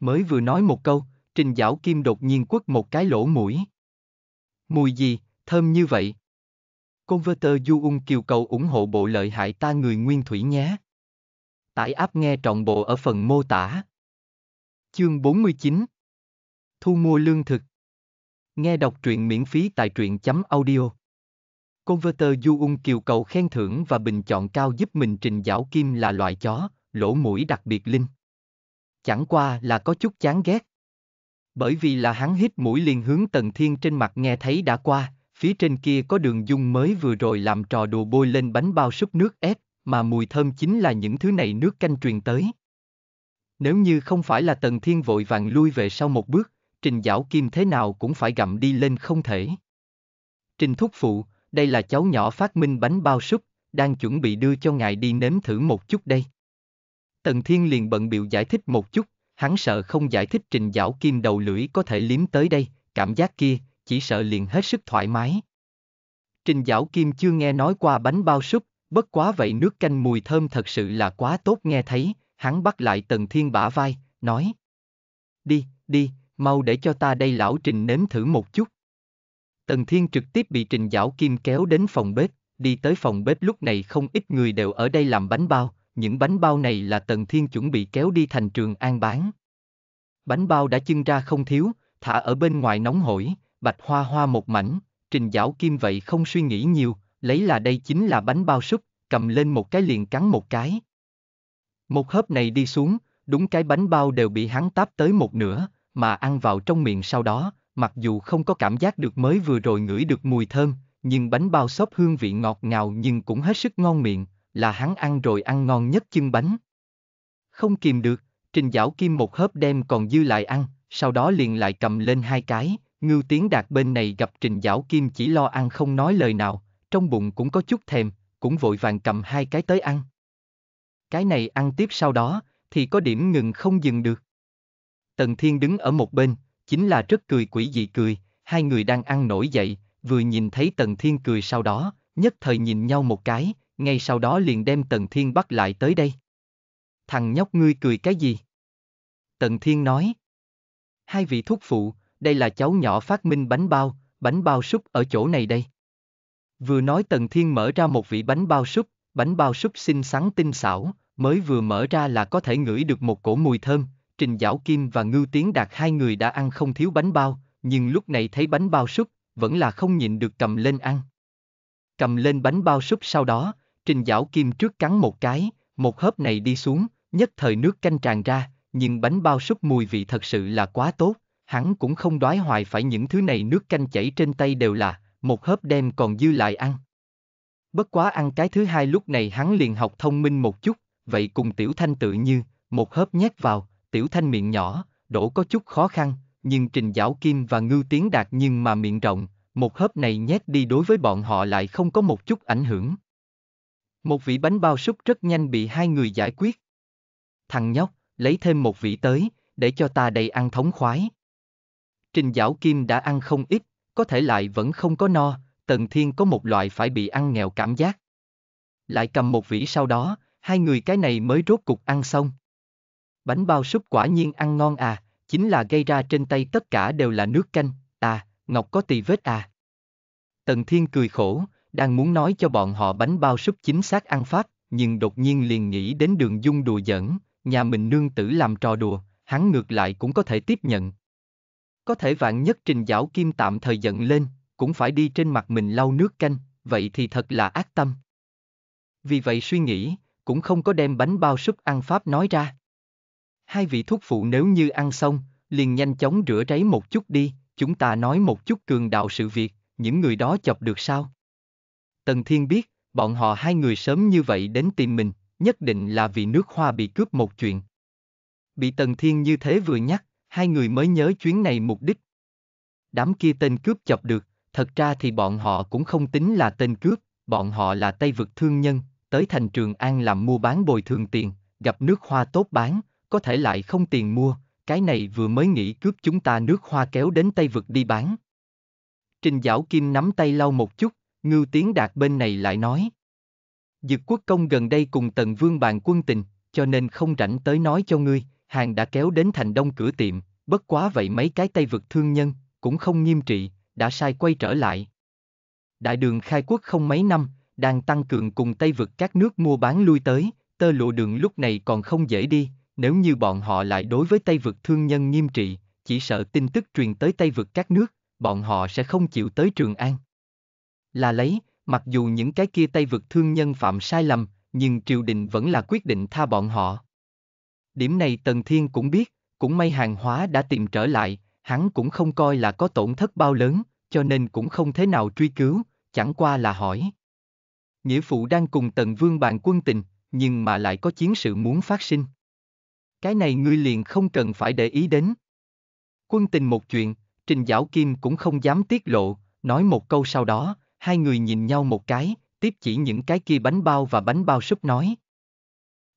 Mới vừa nói một câu, trình giảo kim đột nhiên quất một cái lỗ mũi. Mùi gì, thơm như vậy. Converter Du Ung kêu cầu ủng hộ bộ lợi hại ta người nguyên thủy nhé. Tải áp nghe trọn bộ ở phần mô tả. Chương 49 Thu mua lương thực Nghe đọc truyện miễn phí tại truyện chấm audio. Converter Du Ung Kiều cầu khen thưởng và bình chọn cao giúp mình trình giảo kim là loại chó, lỗ mũi đặc biệt linh. Chẳng qua là có chút chán ghét. Bởi vì là hắn hít mũi liền hướng Tần Thiên trên mặt nghe thấy đã qua, phía trên kia có đường dung mới vừa rồi làm trò đồ bôi lên bánh bao súp nước ép, mà mùi thơm chính là những thứ này nước canh truyền tới. Nếu như không phải là Tần Thiên vội vàng lui về sau một bước, Trình Giảo Kim thế nào cũng phải gặm đi lên không thể. Trình Thúc Phụ, đây là cháu nhỏ phát minh bánh bao súp, đang chuẩn bị đưa cho ngài đi nếm thử một chút đây. Tần Thiên liền bận biểu giải thích một chút, hắn sợ không giải thích trình giảo kim đầu lưỡi có thể liếm tới đây, cảm giác kia, chỉ sợ liền hết sức thoải mái. Trình giảo kim chưa nghe nói qua bánh bao súp, bất quá vậy nước canh mùi thơm thật sự là quá tốt nghe thấy, hắn bắt lại Tần Thiên bả vai, nói. Đi, đi, mau để cho ta đây lão trình nếm thử một chút. Tần Thiên trực tiếp bị trình giảo kim kéo đến phòng bếp, đi tới phòng bếp lúc này không ít người đều ở đây làm bánh bao, những bánh bao này là Tần Thiên chuẩn bị kéo đi thành trường an bán. Bánh bao đã chưng ra không thiếu, thả ở bên ngoài nóng hổi, bạch hoa hoa một mảnh, trình giảo kim vậy không suy nghĩ nhiều, lấy là đây chính là bánh bao súp, cầm lên một cái liền cắn một cái. Một hớp này đi xuống, đúng cái bánh bao đều bị hắn táp tới một nửa, mà ăn vào trong miệng sau đó, mặc dù không có cảm giác được mới vừa rồi ngửi được mùi thơm, nhưng bánh bao xốp hương vị ngọt ngào nhưng cũng hết sức ngon miệng, là hắn ăn rồi ăn ngon nhất chân bánh. Không kìm được, Trình Giảo Kim một hớp đem còn dư lại ăn, sau đó liền lại cầm lên hai cái, Ngưu Tiến Đạt bên này gặp Trình Giảo Kim chỉ lo ăn không nói lời nào, trong bụng cũng có chút thèm, cũng vội vàng cầm hai cái tới ăn. Cái này ăn tiếp sau đó, thì có điểm ngừng không dừng được. Tần Thiên đứng ở một bên, chính là rất cười quỷ dị cười, hai người đang ăn nổi dậy, vừa nhìn thấy Tần Thiên cười sau đó, nhất thời nhìn nhau một cái, ngay sau đó liền đem Tần Thiên bắt lại tới đây. Thằng nhóc ngươi cười cái gì? Tần Thiên nói. Hai vị thúc phụ, đây là cháu nhỏ phát minh bánh bao, bánh bao súp ở chỗ này đây. Vừa nói Tần Thiên mở ra một vị bánh bao súp, bánh bao súp xinh xắn tinh xảo, mới vừa mở ra là có thể ngửi được một cổ mùi thơm, Trình Giảo Kim và Ngưu Tiến Đạt hai người đã ăn không thiếu bánh bao, nhưng lúc này thấy bánh bao súp, vẫn là không nhịn được cầm lên ăn. Cầm lên bánh bao súp sau đó, Trình Giảo Kim trước cắn một cái, một hớp này đi xuống, nhất thời nước canh tràn ra, nhưng bánh bao súp mùi vị thật sự là quá tốt, hắn cũng không đói hoài phải những thứ này nước canh chảy trên tay đều là, một hớp đem còn dư lại ăn. Bất quá ăn cái thứ hai lúc này hắn liền học thông minh một chút, vậy cùng Tiểu Thanh tự như, một hớp nhét vào, Tiểu Thanh miệng nhỏ, đổ có chút khó khăn, nhưng Trình Giảo Kim và Ngưu Tiến Đạt nhưng mà miệng rộng, một hớp này nhét đi đối với bọn họ lại không có một chút ảnh hưởng. Một vị bánh bao súp rất nhanh bị hai người giải quyết. Thằng nhóc, lấy thêm một vị tới, để cho ta đầy ăn thống khoái. Trình Giảo Kim đã ăn không ít, có thể lại vẫn không có no, Tần Thiên có một loại phải bị ăn nghèo cảm giác. Lại cầm một vị sau đó, hai người cái này mới rốt cục ăn xong. Bánh bao súp quả nhiên ăn ngon à, chính là gây ra trên tay tất cả đều là nước canh, à, Ngọc có tỳ vết à. Tần Thiên cười khổ, đang muốn nói cho bọn họ bánh bao súp chính xác ăn phát, nhưng đột nhiên liền nghĩ đến đường dung đùa giỡn, nhà mình nương tử làm trò đùa, hắn ngược lại cũng có thể tiếp nhận. Có thể vạn nhất trình giáo kim tạm thời giận lên, cũng phải đi trên mặt mình lau nước canh, vậy thì thật là ác tâm. Vì vậy suy nghĩ, cũng không có đem bánh bao súp ăn pháp nói ra. Hai vị thuốc phụ nếu như ăn xong, liền nhanh chóng rửa ráy một chút đi, chúng ta nói một chút cường đạo sự việc, những người đó chọc được sao? Tần Thiên biết, bọn họ hai người sớm như vậy đến tìm mình, nhất định là vì nước hoa bị cướp một chuyện. Bị Tần Thiên như thế vừa nhắc, hai người mới nhớ chuyến này mục đích. Đám kia tên cướp chọc được, thật ra thì bọn họ cũng không tính là tên cướp, bọn họ là tay vực thương nhân, tới thành Trường An làm mua bán bồi thường tiền, gặp nước hoa tốt bán, có thể lại không tiền mua, cái này vừa mới nghĩ cướp chúng ta nước hoa kéo đến tay vực đi bán. Trình Giảo Kim nắm tay lau một chút, Ngưu Tiến Đạt bên này lại nói. Dực quốc công gần đây cùng Tần Vương bàn quân tình, cho nên không rảnh tới nói cho ngươi, hàng đã kéo đến thành đông cửa tiệm, bất quá vậy mấy cái tay vực thương nhân, cũng không nghiêm trị, đã sai quay trở lại. Đại đường khai quốc không mấy năm, đang tăng cường cùng Tây vực các nước mua bán lui tới, tơ lụa đường lúc này còn không dễ đi, nếu như bọn họ lại đối với Tây vực thương nhân nghiêm trị, chỉ sợ tin tức truyền tới Tây vực các nước, bọn họ sẽ không chịu tới Trường An là lấy, mặc dù những cái kia tay vực thương nhân phạm sai lầm, nhưng triều đình vẫn là quyết định tha bọn họ. Điểm này Tần Thiên cũng biết, cũng may hàng hóa đã tìm trở lại, hắn cũng không coi là có tổn thất bao lớn, cho nên cũng không thế nào truy cứu, chẳng qua là hỏi. Nghĩa phụ đang cùng Tần Vương bàn quân tình, nhưng mà lại có chiến sự muốn phát sinh. Cái này ngươi liền không cần phải để ý đến. Quân tình một chuyện, Trình Giảo Kim cũng không dám tiết lộ, nói một câu sau đó, hai người nhìn nhau một cái, tiếp chỉ những cái kia bánh bao và bánh bao súp nói.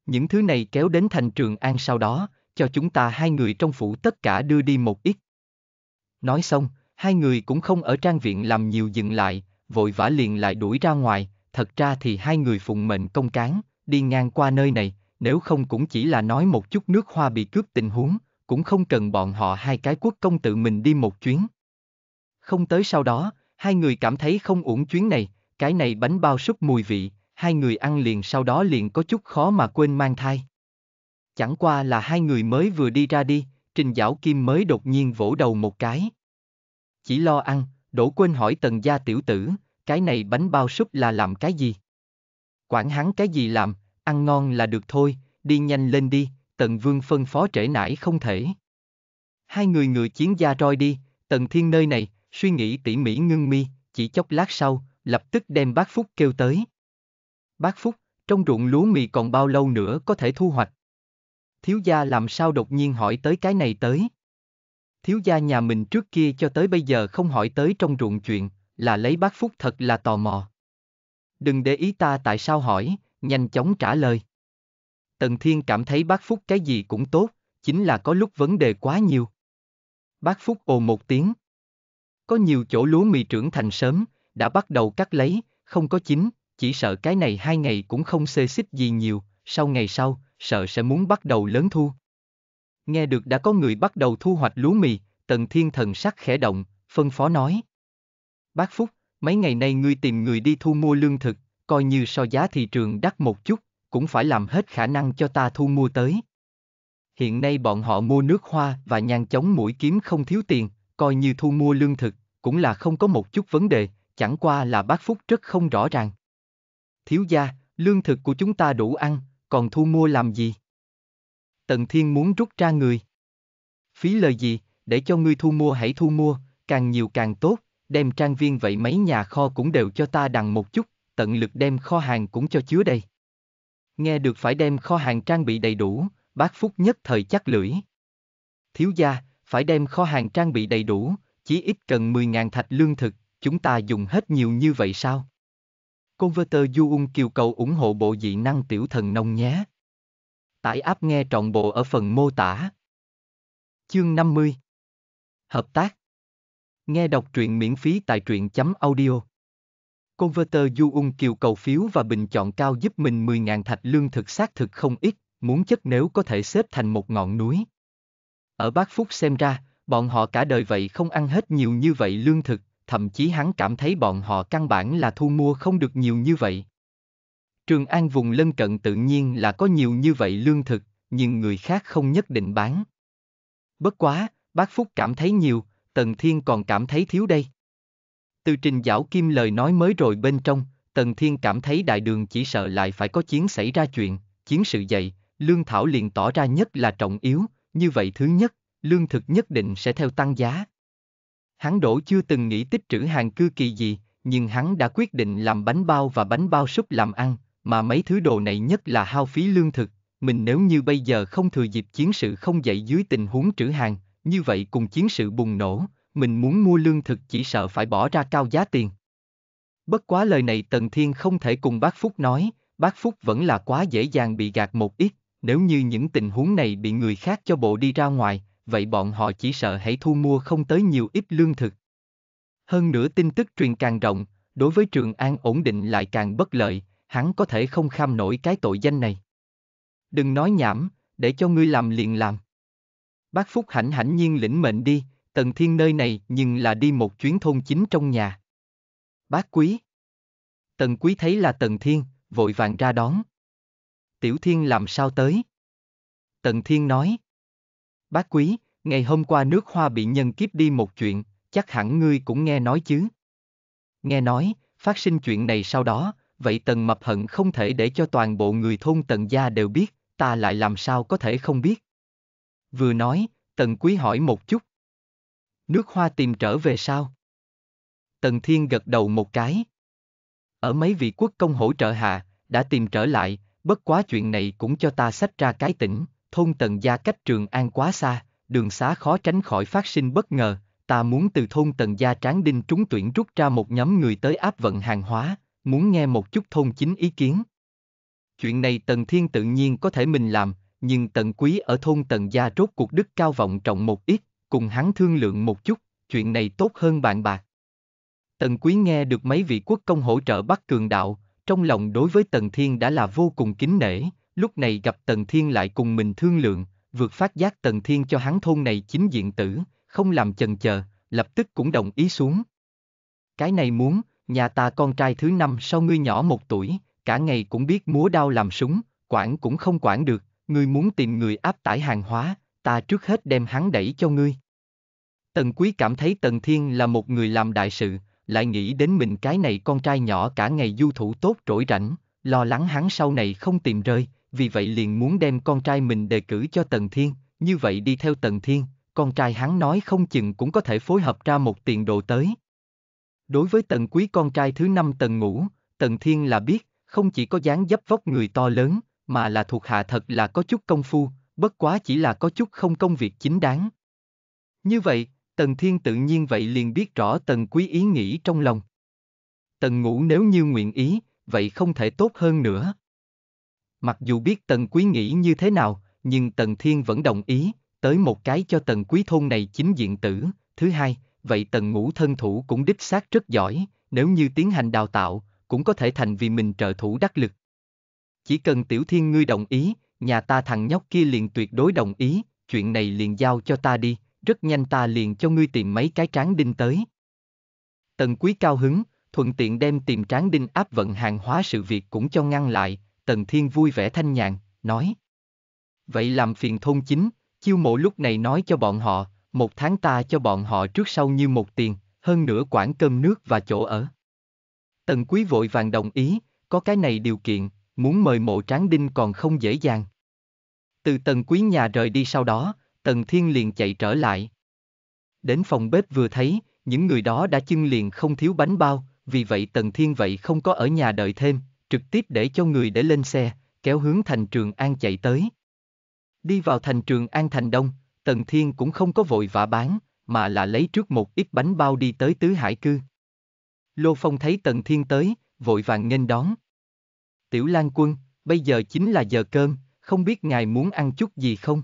Những thứ này kéo đến thành trường An sau đó, cho chúng ta hai người trong phủ tất cả đưa đi một ít. Nói xong, hai người cũng không ở trang viện làm nhiều dừng lại, vội vã liền lại đuổi ra ngoài, thật ra thì hai người phụng mệnh công cán, đi ngang qua nơi này, nếu không cũng chỉ là nói một chút nước hoa bị cướp tình huống, cũng không cần bọn họ hai cái quốc công tự mình đi một chuyến. Không tới sau đó, Hai người cảm thấy không uổng chuyến này, cái này bánh bao súp mùi vị, hai người ăn liền sau đó liền có chút khó mà quên mang thai. Chẳng qua là hai người mới vừa đi ra đi, Trình Giảo Kim mới đột nhiên vỗ đầu một cái. Chỉ lo ăn, đổ quên hỏi tần gia tiểu tử, cái này bánh bao súp là làm cái gì? Quản hắn cái gì làm, ăn ngon là được thôi, đi nhanh lên đi, tần vương phân phó trễ nải không thể. Hai người ngựa chiến gia roi đi, tần thiên nơi này, suy nghĩ tỉ mỉ ngưng mi, chỉ chốc lát sau, lập tức đem bác Phúc kêu tới. Bác Phúc, trong ruộng lúa mì còn bao lâu nữa có thể thu hoạch? Thiếu gia làm sao đột nhiên hỏi tới cái này tới? Thiếu gia nhà mình trước kia cho tới bây giờ không hỏi tới trong ruộng chuyện, là lấy bác Phúc thật là tò mò. Đừng để ý ta tại sao hỏi, nhanh chóng trả lời. Tần Thiên cảm thấy bác Phúc cái gì cũng tốt, chính là có lúc vấn đề quá nhiều. Bác Phúc ồ một tiếng, có nhiều chỗ lúa mì trưởng thành sớm, đã bắt đầu cắt lấy, không có chín, chỉ sợ cái này hai ngày cũng không xê xích gì nhiều, sau ngày sau, sợ sẽ muốn bắt đầu lớn thu. Nghe được đã có người bắt đầu thu hoạch lúa mì, tần thiên thần sắc khẽ động, phân phó nói. Bác Phúc, mấy ngày nay ngươi tìm người đi thu mua lương thực, coi như so giá thị trường đắt một chút, cũng phải làm hết khả năng cho ta thu mua tới. Hiện nay bọn họ mua nước hoa và nhang chống mũi kiếm không thiếu tiền, coi như thu mua lương thực, cũng là không có một chút vấn đề, chẳng qua là bác Phúc rất không rõ ràng. Thiếu gia, lương thực của chúng ta đủ ăn, còn thu mua làm gì? Tần Thiên muốn rút ra người. Phí lời gì, để cho ngươi thu mua hãy thu mua, càng nhiều càng tốt, đem trang viên vậy mấy nhà kho cũng đều cho ta đằng một chút, tận lực đem kho hàng cũng cho chứa đây. Nghe được phải đem kho hàng trang bị đầy đủ, bác Phúc nhất thời chắc lưỡi. Thiếu gia, phải đem kho hàng trang bị đầy đủ, chỉ ít cần 10.000 thạch lương thực, chúng ta dùng hết nhiều như vậy sao? Converter Du Ung kêu cầu ủng hộ bộ dị năng tiểu thần nông nhé. Tải áp nghe trọn bộ ở phần mô tả. Chương 50 Hợp tác Nghe đọc truyện miễn phí tại truyện chấm audio. Converter Du Ung kêu cầu phiếu và bình chọn cao giúp mình 10.000 thạch lương thực xác thực không ít, muốn chất nếu có thể xếp thành một ngọn núi. Ở Bác Phúc xem ra, bọn họ cả đời vậy không ăn hết nhiều như vậy lương thực, thậm chí hắn cảm thấy bọn họ căn bản là thu mua không được nhiều như vậy. Trường An vùng lân cận tự nhiên là có nhiều như vậy lương thực, nhưng người khác không nhất định bán. Bất quá, bác Phúc cảm thấy nhiều, Tần Thiên còn cảm thấy thiếu đây. Từ trình giảo kim lời nói mới rồi bên trong, Tần Thiên cảm thấy đại đường chỉ sợ lại phải có chiến xảy ra chuyện, chiến sự dậy, lương thảo liền tỏ ra nhất là trọng yếu, như vậy thứ nhất, lương thực nhất định sẽ theo tăng giá. Hắn đổ chưa từng nghĩ tích trữ hàng cư kỳ gì, nhưng hắn đã quyết định làm bánh bao và bánh bao súp làm ăn, mà mấy thứ đồ này nhất là hao phí lương thực. Mình nếu như bây giờ không thừa dịp chiến sự không dậy dưới tình huống trữ hàng, như vậy cùng chiến sự bùng nổ, mình muốn mua lương thực chỉ sợ phải bỏ ra cao giá tiền. Bất quá lời này Tần Thiên không thể cùng bác Phúc nói, bác Phúc vẫn là quá dễ dàng bị gạt một ít, nếu như những tình huống này bị người khác cho bộ đi ra ngoài, vậy bọn họ chỉ sợ hãy thu mua không tới nhiều ít lương thực. Hơn nữa tin tức truyền càng rộng, đối với Trường An ổn định lại càng bất lợi, hắn có thể không kham nổi cái tội danh này. Đừng nói nhảm, để cho ngươi làm liền làm. Bác Phúc hãnh hãnh nhiên lĩnh mệnh đi, tần thiên nơi này nhưng là đi một chuyến thôn chính trong nhà. Bác quý. Tần quý thấy là tần thiên, vội vàng ra đón. Tiểu thiên làm sao tới? Tần thiên nói. Bác quý, ngày hôm qua nước hoa bị nhân kiếp đi một chuyện, chắc hẳn ngươi cũng nghe nói chứ. Nghe nói, phát sinh chuyện này sau đó, vậy tần mập hận không thể để cho toàn bộ người thôn tần gia đều biết, ta lại làm sao có thể không biết. Vừa nói, tần quý hỏi một chút. Nước hoa tìm trở về sao? Tần thiên gật đầu một cái. Ở mấy vị quốc công hỗ trợ hạ, đã tìm trở lại, bất quá chuyện này cũng cho ta sách ra cái tỉnh, thôn Tần Gia cách Trường An quá xa, đường xá khó tránh khỏi phát sinh bất ngờ, ta muốn từ thôn Tần Gia Tráng Đinh trúng tuyển rút ra một nhóm người tới áp vận hàng hóa, muốn nghe một chút thôn chính ý kiến. Chuyện này Tần Thiên tự nhiên có thể mình làm, nhưng Tần Quý ở thôn Tần Gia rốt cuộc đức cao vọng trọng một ít, cùng hắn thương lượng một chút, chuyện này tốt hơn bạn bạc. Tần Quý nghe được mấy vị quốc công hỗ trợ Bắc Cường Đạo, trong lòng đối với Tần Thiên đã là vô cùng kính nể, lúc này gặp Tần Thiên lại cùng mình thương lượng, vượt phát giác Tần Thiên cho hắn thôn này chính diện tử, không làm chần chờ, lập tức cũng đồng ý xuống. Cái này muốn, nhà ta con trai thứ năm sau ngươi nhỏ một tuổi, cả ngày cũng biết múa đao làm súng, quản cũng không quản được, ngươi muốn tìm người áp tải hàng hóa, ta trước hết đem hắn đẩy cho ngươi. Tần Quý cảm thấy Tần Thiên là một người làm đại sự, lại nghĩ đến mình cái này con trai nhỏ cả ngày du thủ tốt trỗi rảnh, lo lắng hắn sau này không tìm rơi, vì vậy liền muốn đem con trai mình đề cử cho Tần Thiên, như vậy đi theo Tần Thiên, con trai hắn nói không chừng cũng có thể phối hợp ra một tiền đồ tới. Đối với Tần Quý con trai thứ năm Tần Ngũ, Tần Thiên là biết, không chỉ có dáng dấp vóc người to lớn, mà là thuộc hạ thật là có chút công phu, bất quá chỉ là có chút không công việc chính đáng. Như vậy, Tần Thiên tự nhiên vậy liền biết rõ Tần Quý ý nghĩ trong lòng. Tần Ngũ nếu như nguyện ý, vậy không thể tốt hơn nữa. Mặc dù biết Tần Quý nghĩ như thế nào, nhưng Tần Thiên vẫn đồng ý, tới một cái cho Tần Quý thôn này chính diện tử, thứ hai, vậy Tần Ngũ thân thủ cũng đích xác rất giỏi, nếu như tiến hành đào tạo, cũng có thể thành vì mình trợ thủ đắc lực. Chỉ cần Tiểu Thiên ngươi đồng ý, nhà ta thằng nhóc kia liền tuyệt đối đồng ý, chuyện này liền giao cho ta đi, rất nhanh ta liền cho ngươi tìm mấy cái tráng đinh tới. Tần Quý cao hứng, thuận tiện đem tìm tráng đinh áp vận hàng hóa sự việc cũng cho ngăn lại, Tần Thiên vui vẻ thanh nhàn, nói. Vậy làm phiền thôn chính, chiêu mộ lúc này nói cho bọn họ, một tháng ta cho bọn họ trước sau như một tiền, hơn nữa quản cơm nước và chỗ ở. Tần quý vội vàng đồng ý, có cái này điều kiện, muốn mời mộ tráng đinh còn không dễ dàng. Từ tần quý nhà rời đi sau đó, tần thiên liền chạy trở lại. Đến phòng bếp vừa thấy, những người đó đã chưng liền không thiếu bánh bao, vì vậy tần thiên vậy không có ở nhà đợi thêm, trực tiếp để cho người để lên xe, kéo hướng thành Trường An chạy tới. Đi vào thành Trường An thành Đông, Tần Thiên cũng không có vội vã bán, mà là lấy trước một ít bánh bao đi tới Tứ Hải Cư. Lô Phong thấy Tần Thiên tới, vội vàng nghênh đón. Tiểu Lan Quân, bây giờ chính là giờ cơm, không biết ngài muốn ăn chút gì không?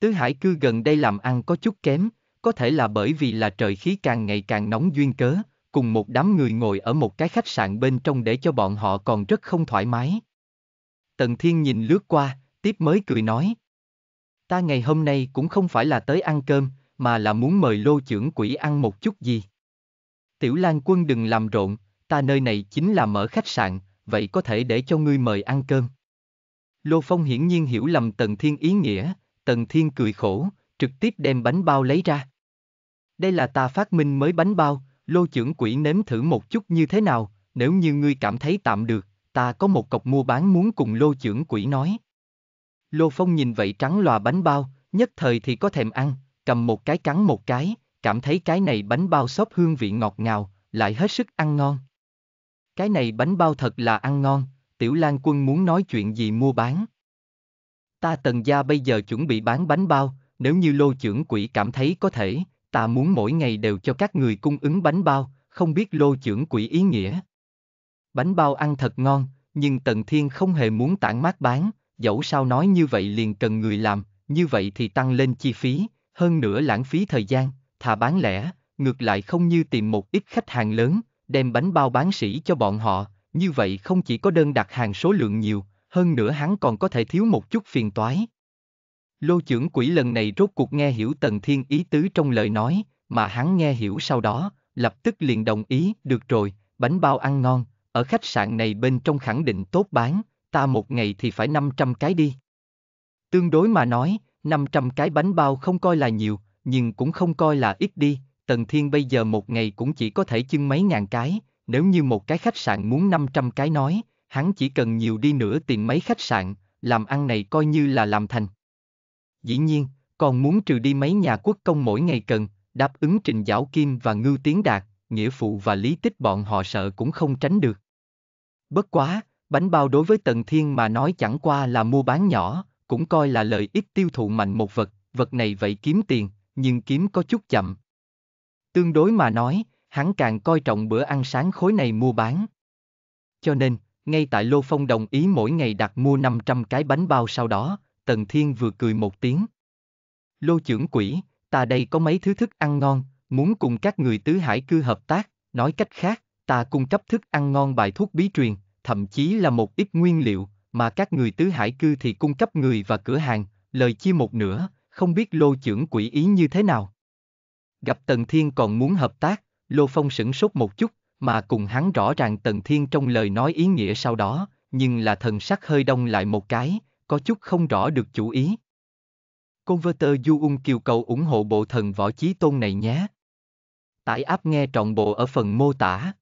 Tứ Hải Cư gần đây làm ăn có chút kém, có thể là bởi vì là trời khí càng ngày càng nóng duyên cớ, cùng một đám người ngồi ở một cái khách sạn bên trong để cho bọn họ còn rất không thoải mái. Tần Thiên nhìn lướt qua, tiếp mới cười nói. Ta ngày hôm nay cũng không phải là tới ăn cơm, mà là muốn mời lô trưởng quỷ ăn một chút gì. Tiểu Lan quân đừng làm rộn, ta nơi này chính là mở khách sạn, vậy có thể để cho ngươi mời ăn cơm. Lô Phong hiển nhiên hiểu lầm Tần Thiên ý nghĩa, Tần Thiên cười khổ, trực tiếp đem bánh bao lấy ra. Đây là ta phát minh mới bánh bao, lô trưởng quỹ nếm thử một chút như thế nào, nếu như ngươi cảm thấy tạm được, ta có một cọc mua bán muốn cùng lô trưởng quỹ nói. Lô Phong nhìn vậy trắng lòa bánh bao, nhất thời thì có thèm ăn, cầm một cái cắn một cái, cảm thấy cái này bánh bao xốp hương vị ngọt ngào, lại hết sức ăn ngon. Cái này bánh bao thật là ăn ngon, tiểu lan quân muốn nói chuyện gì mua bán. Ta tần gia bây giờ chuẩn bị bán bánh bao, nếu như lô trưởng quỹ cảm thấy có thể, ta muốn mỗi ngày đều cho các người cung ứng bánh bao, không biết lô trưởng quỹ ý nghĩa. Bánh bao ăn thật ngon, nhưng Tần Thiên không hề muốn tản mát bán, dẫu sao nói như vậy liền cần người làm, như vậy thì tăng lên chi phí, hơn nữa lãng phí thời gian, thà bán lẻ, ngược lại không như tìm một ít khách hàng lớn, đem bánh bao bán sỉ cho bọn họ, như vậy không chỉ có đơn đặt hàng số lượng nhiều, hơn nữa hắn còn có thể thiếu một chút phiền toái, Lô trưởng quỷ lần này rốt cuộc nghe hiểu Tần Thiên ý tứ trong lời nói, mà hắn nghe hiểu sau đó, lập tức liền đồng ý, được rồi, bánh bao ăn ngon, ở khách sạn này bên trong khẳng định tốt bán, ta một ngày thì phải 500 cái đi. Tương đối mà nói, 500 cái bánh bao không coi là nhiều, nhưng cũng không coi là ít đi, Tần Thiên bây giờ một ngày cũng chỉ có thể chưng mấy ngàn cái, nếu như một cái khách sạn muốn 500 cái nói, hắn chỉ cần nhiều đi nữa tìm mấy khách sạn, làm ăn này coi như là làm thành dĩ nhiên, còn muốn trừ đi mấy nhà quốc công mỗi ngày cần, đáp ứng trình giáo kim và ngư tiến đạt, nghĩa phụ và lý tích bọn họ sợ cũng không tránh được. Bất quá, bánh bao đối với Tần Thiên mà nói chẳng qua là mua bán nhỏ, cũng coi là lợi ích tiêu thụ mạnh một vật, vật này vậy kiếm tiền, nhưng kiếm có chút chậm. Tương đối mà nói, hắn càng coi trọng bữa ăn sáng khối này mua bán. Cho nên, ngay tại Lô Phong đồng ý mỗi ngày đặt mua 500 cái bánh bao sau đó, Tần Thiên vừa cười một tiếng. Lô trưởng quỷ, ta đây có mấy thứ thức ăn ngon, muốn cùng các người tứ hải cư hợp tác, nói cách khác, ta cung cấp thức ăn ngon bài thuốc bí truyền, thậm chí là một ít nguyên liệu, mà các người tứ hải cư thì cung cấp người và cửa hàng, lời chia một nửa, không biết lô trưởng quỷ ý như thế nào. Gặp Tần Thiên còn muốn hợp tác, Lô Phong sửng sốt một chút, mà cùng hắn rõ ràng Tần Thiên trong lời nói ý nghĩa sau đó, nhưng là thần sắc hơi đông lại một cái, có chút không rõ được chủ ý. Converter Du Ung kêu cầu ủng hộ bộ thần võ chí tôn này nhé. Tải app nghe trọn bộ ở phần mô tả.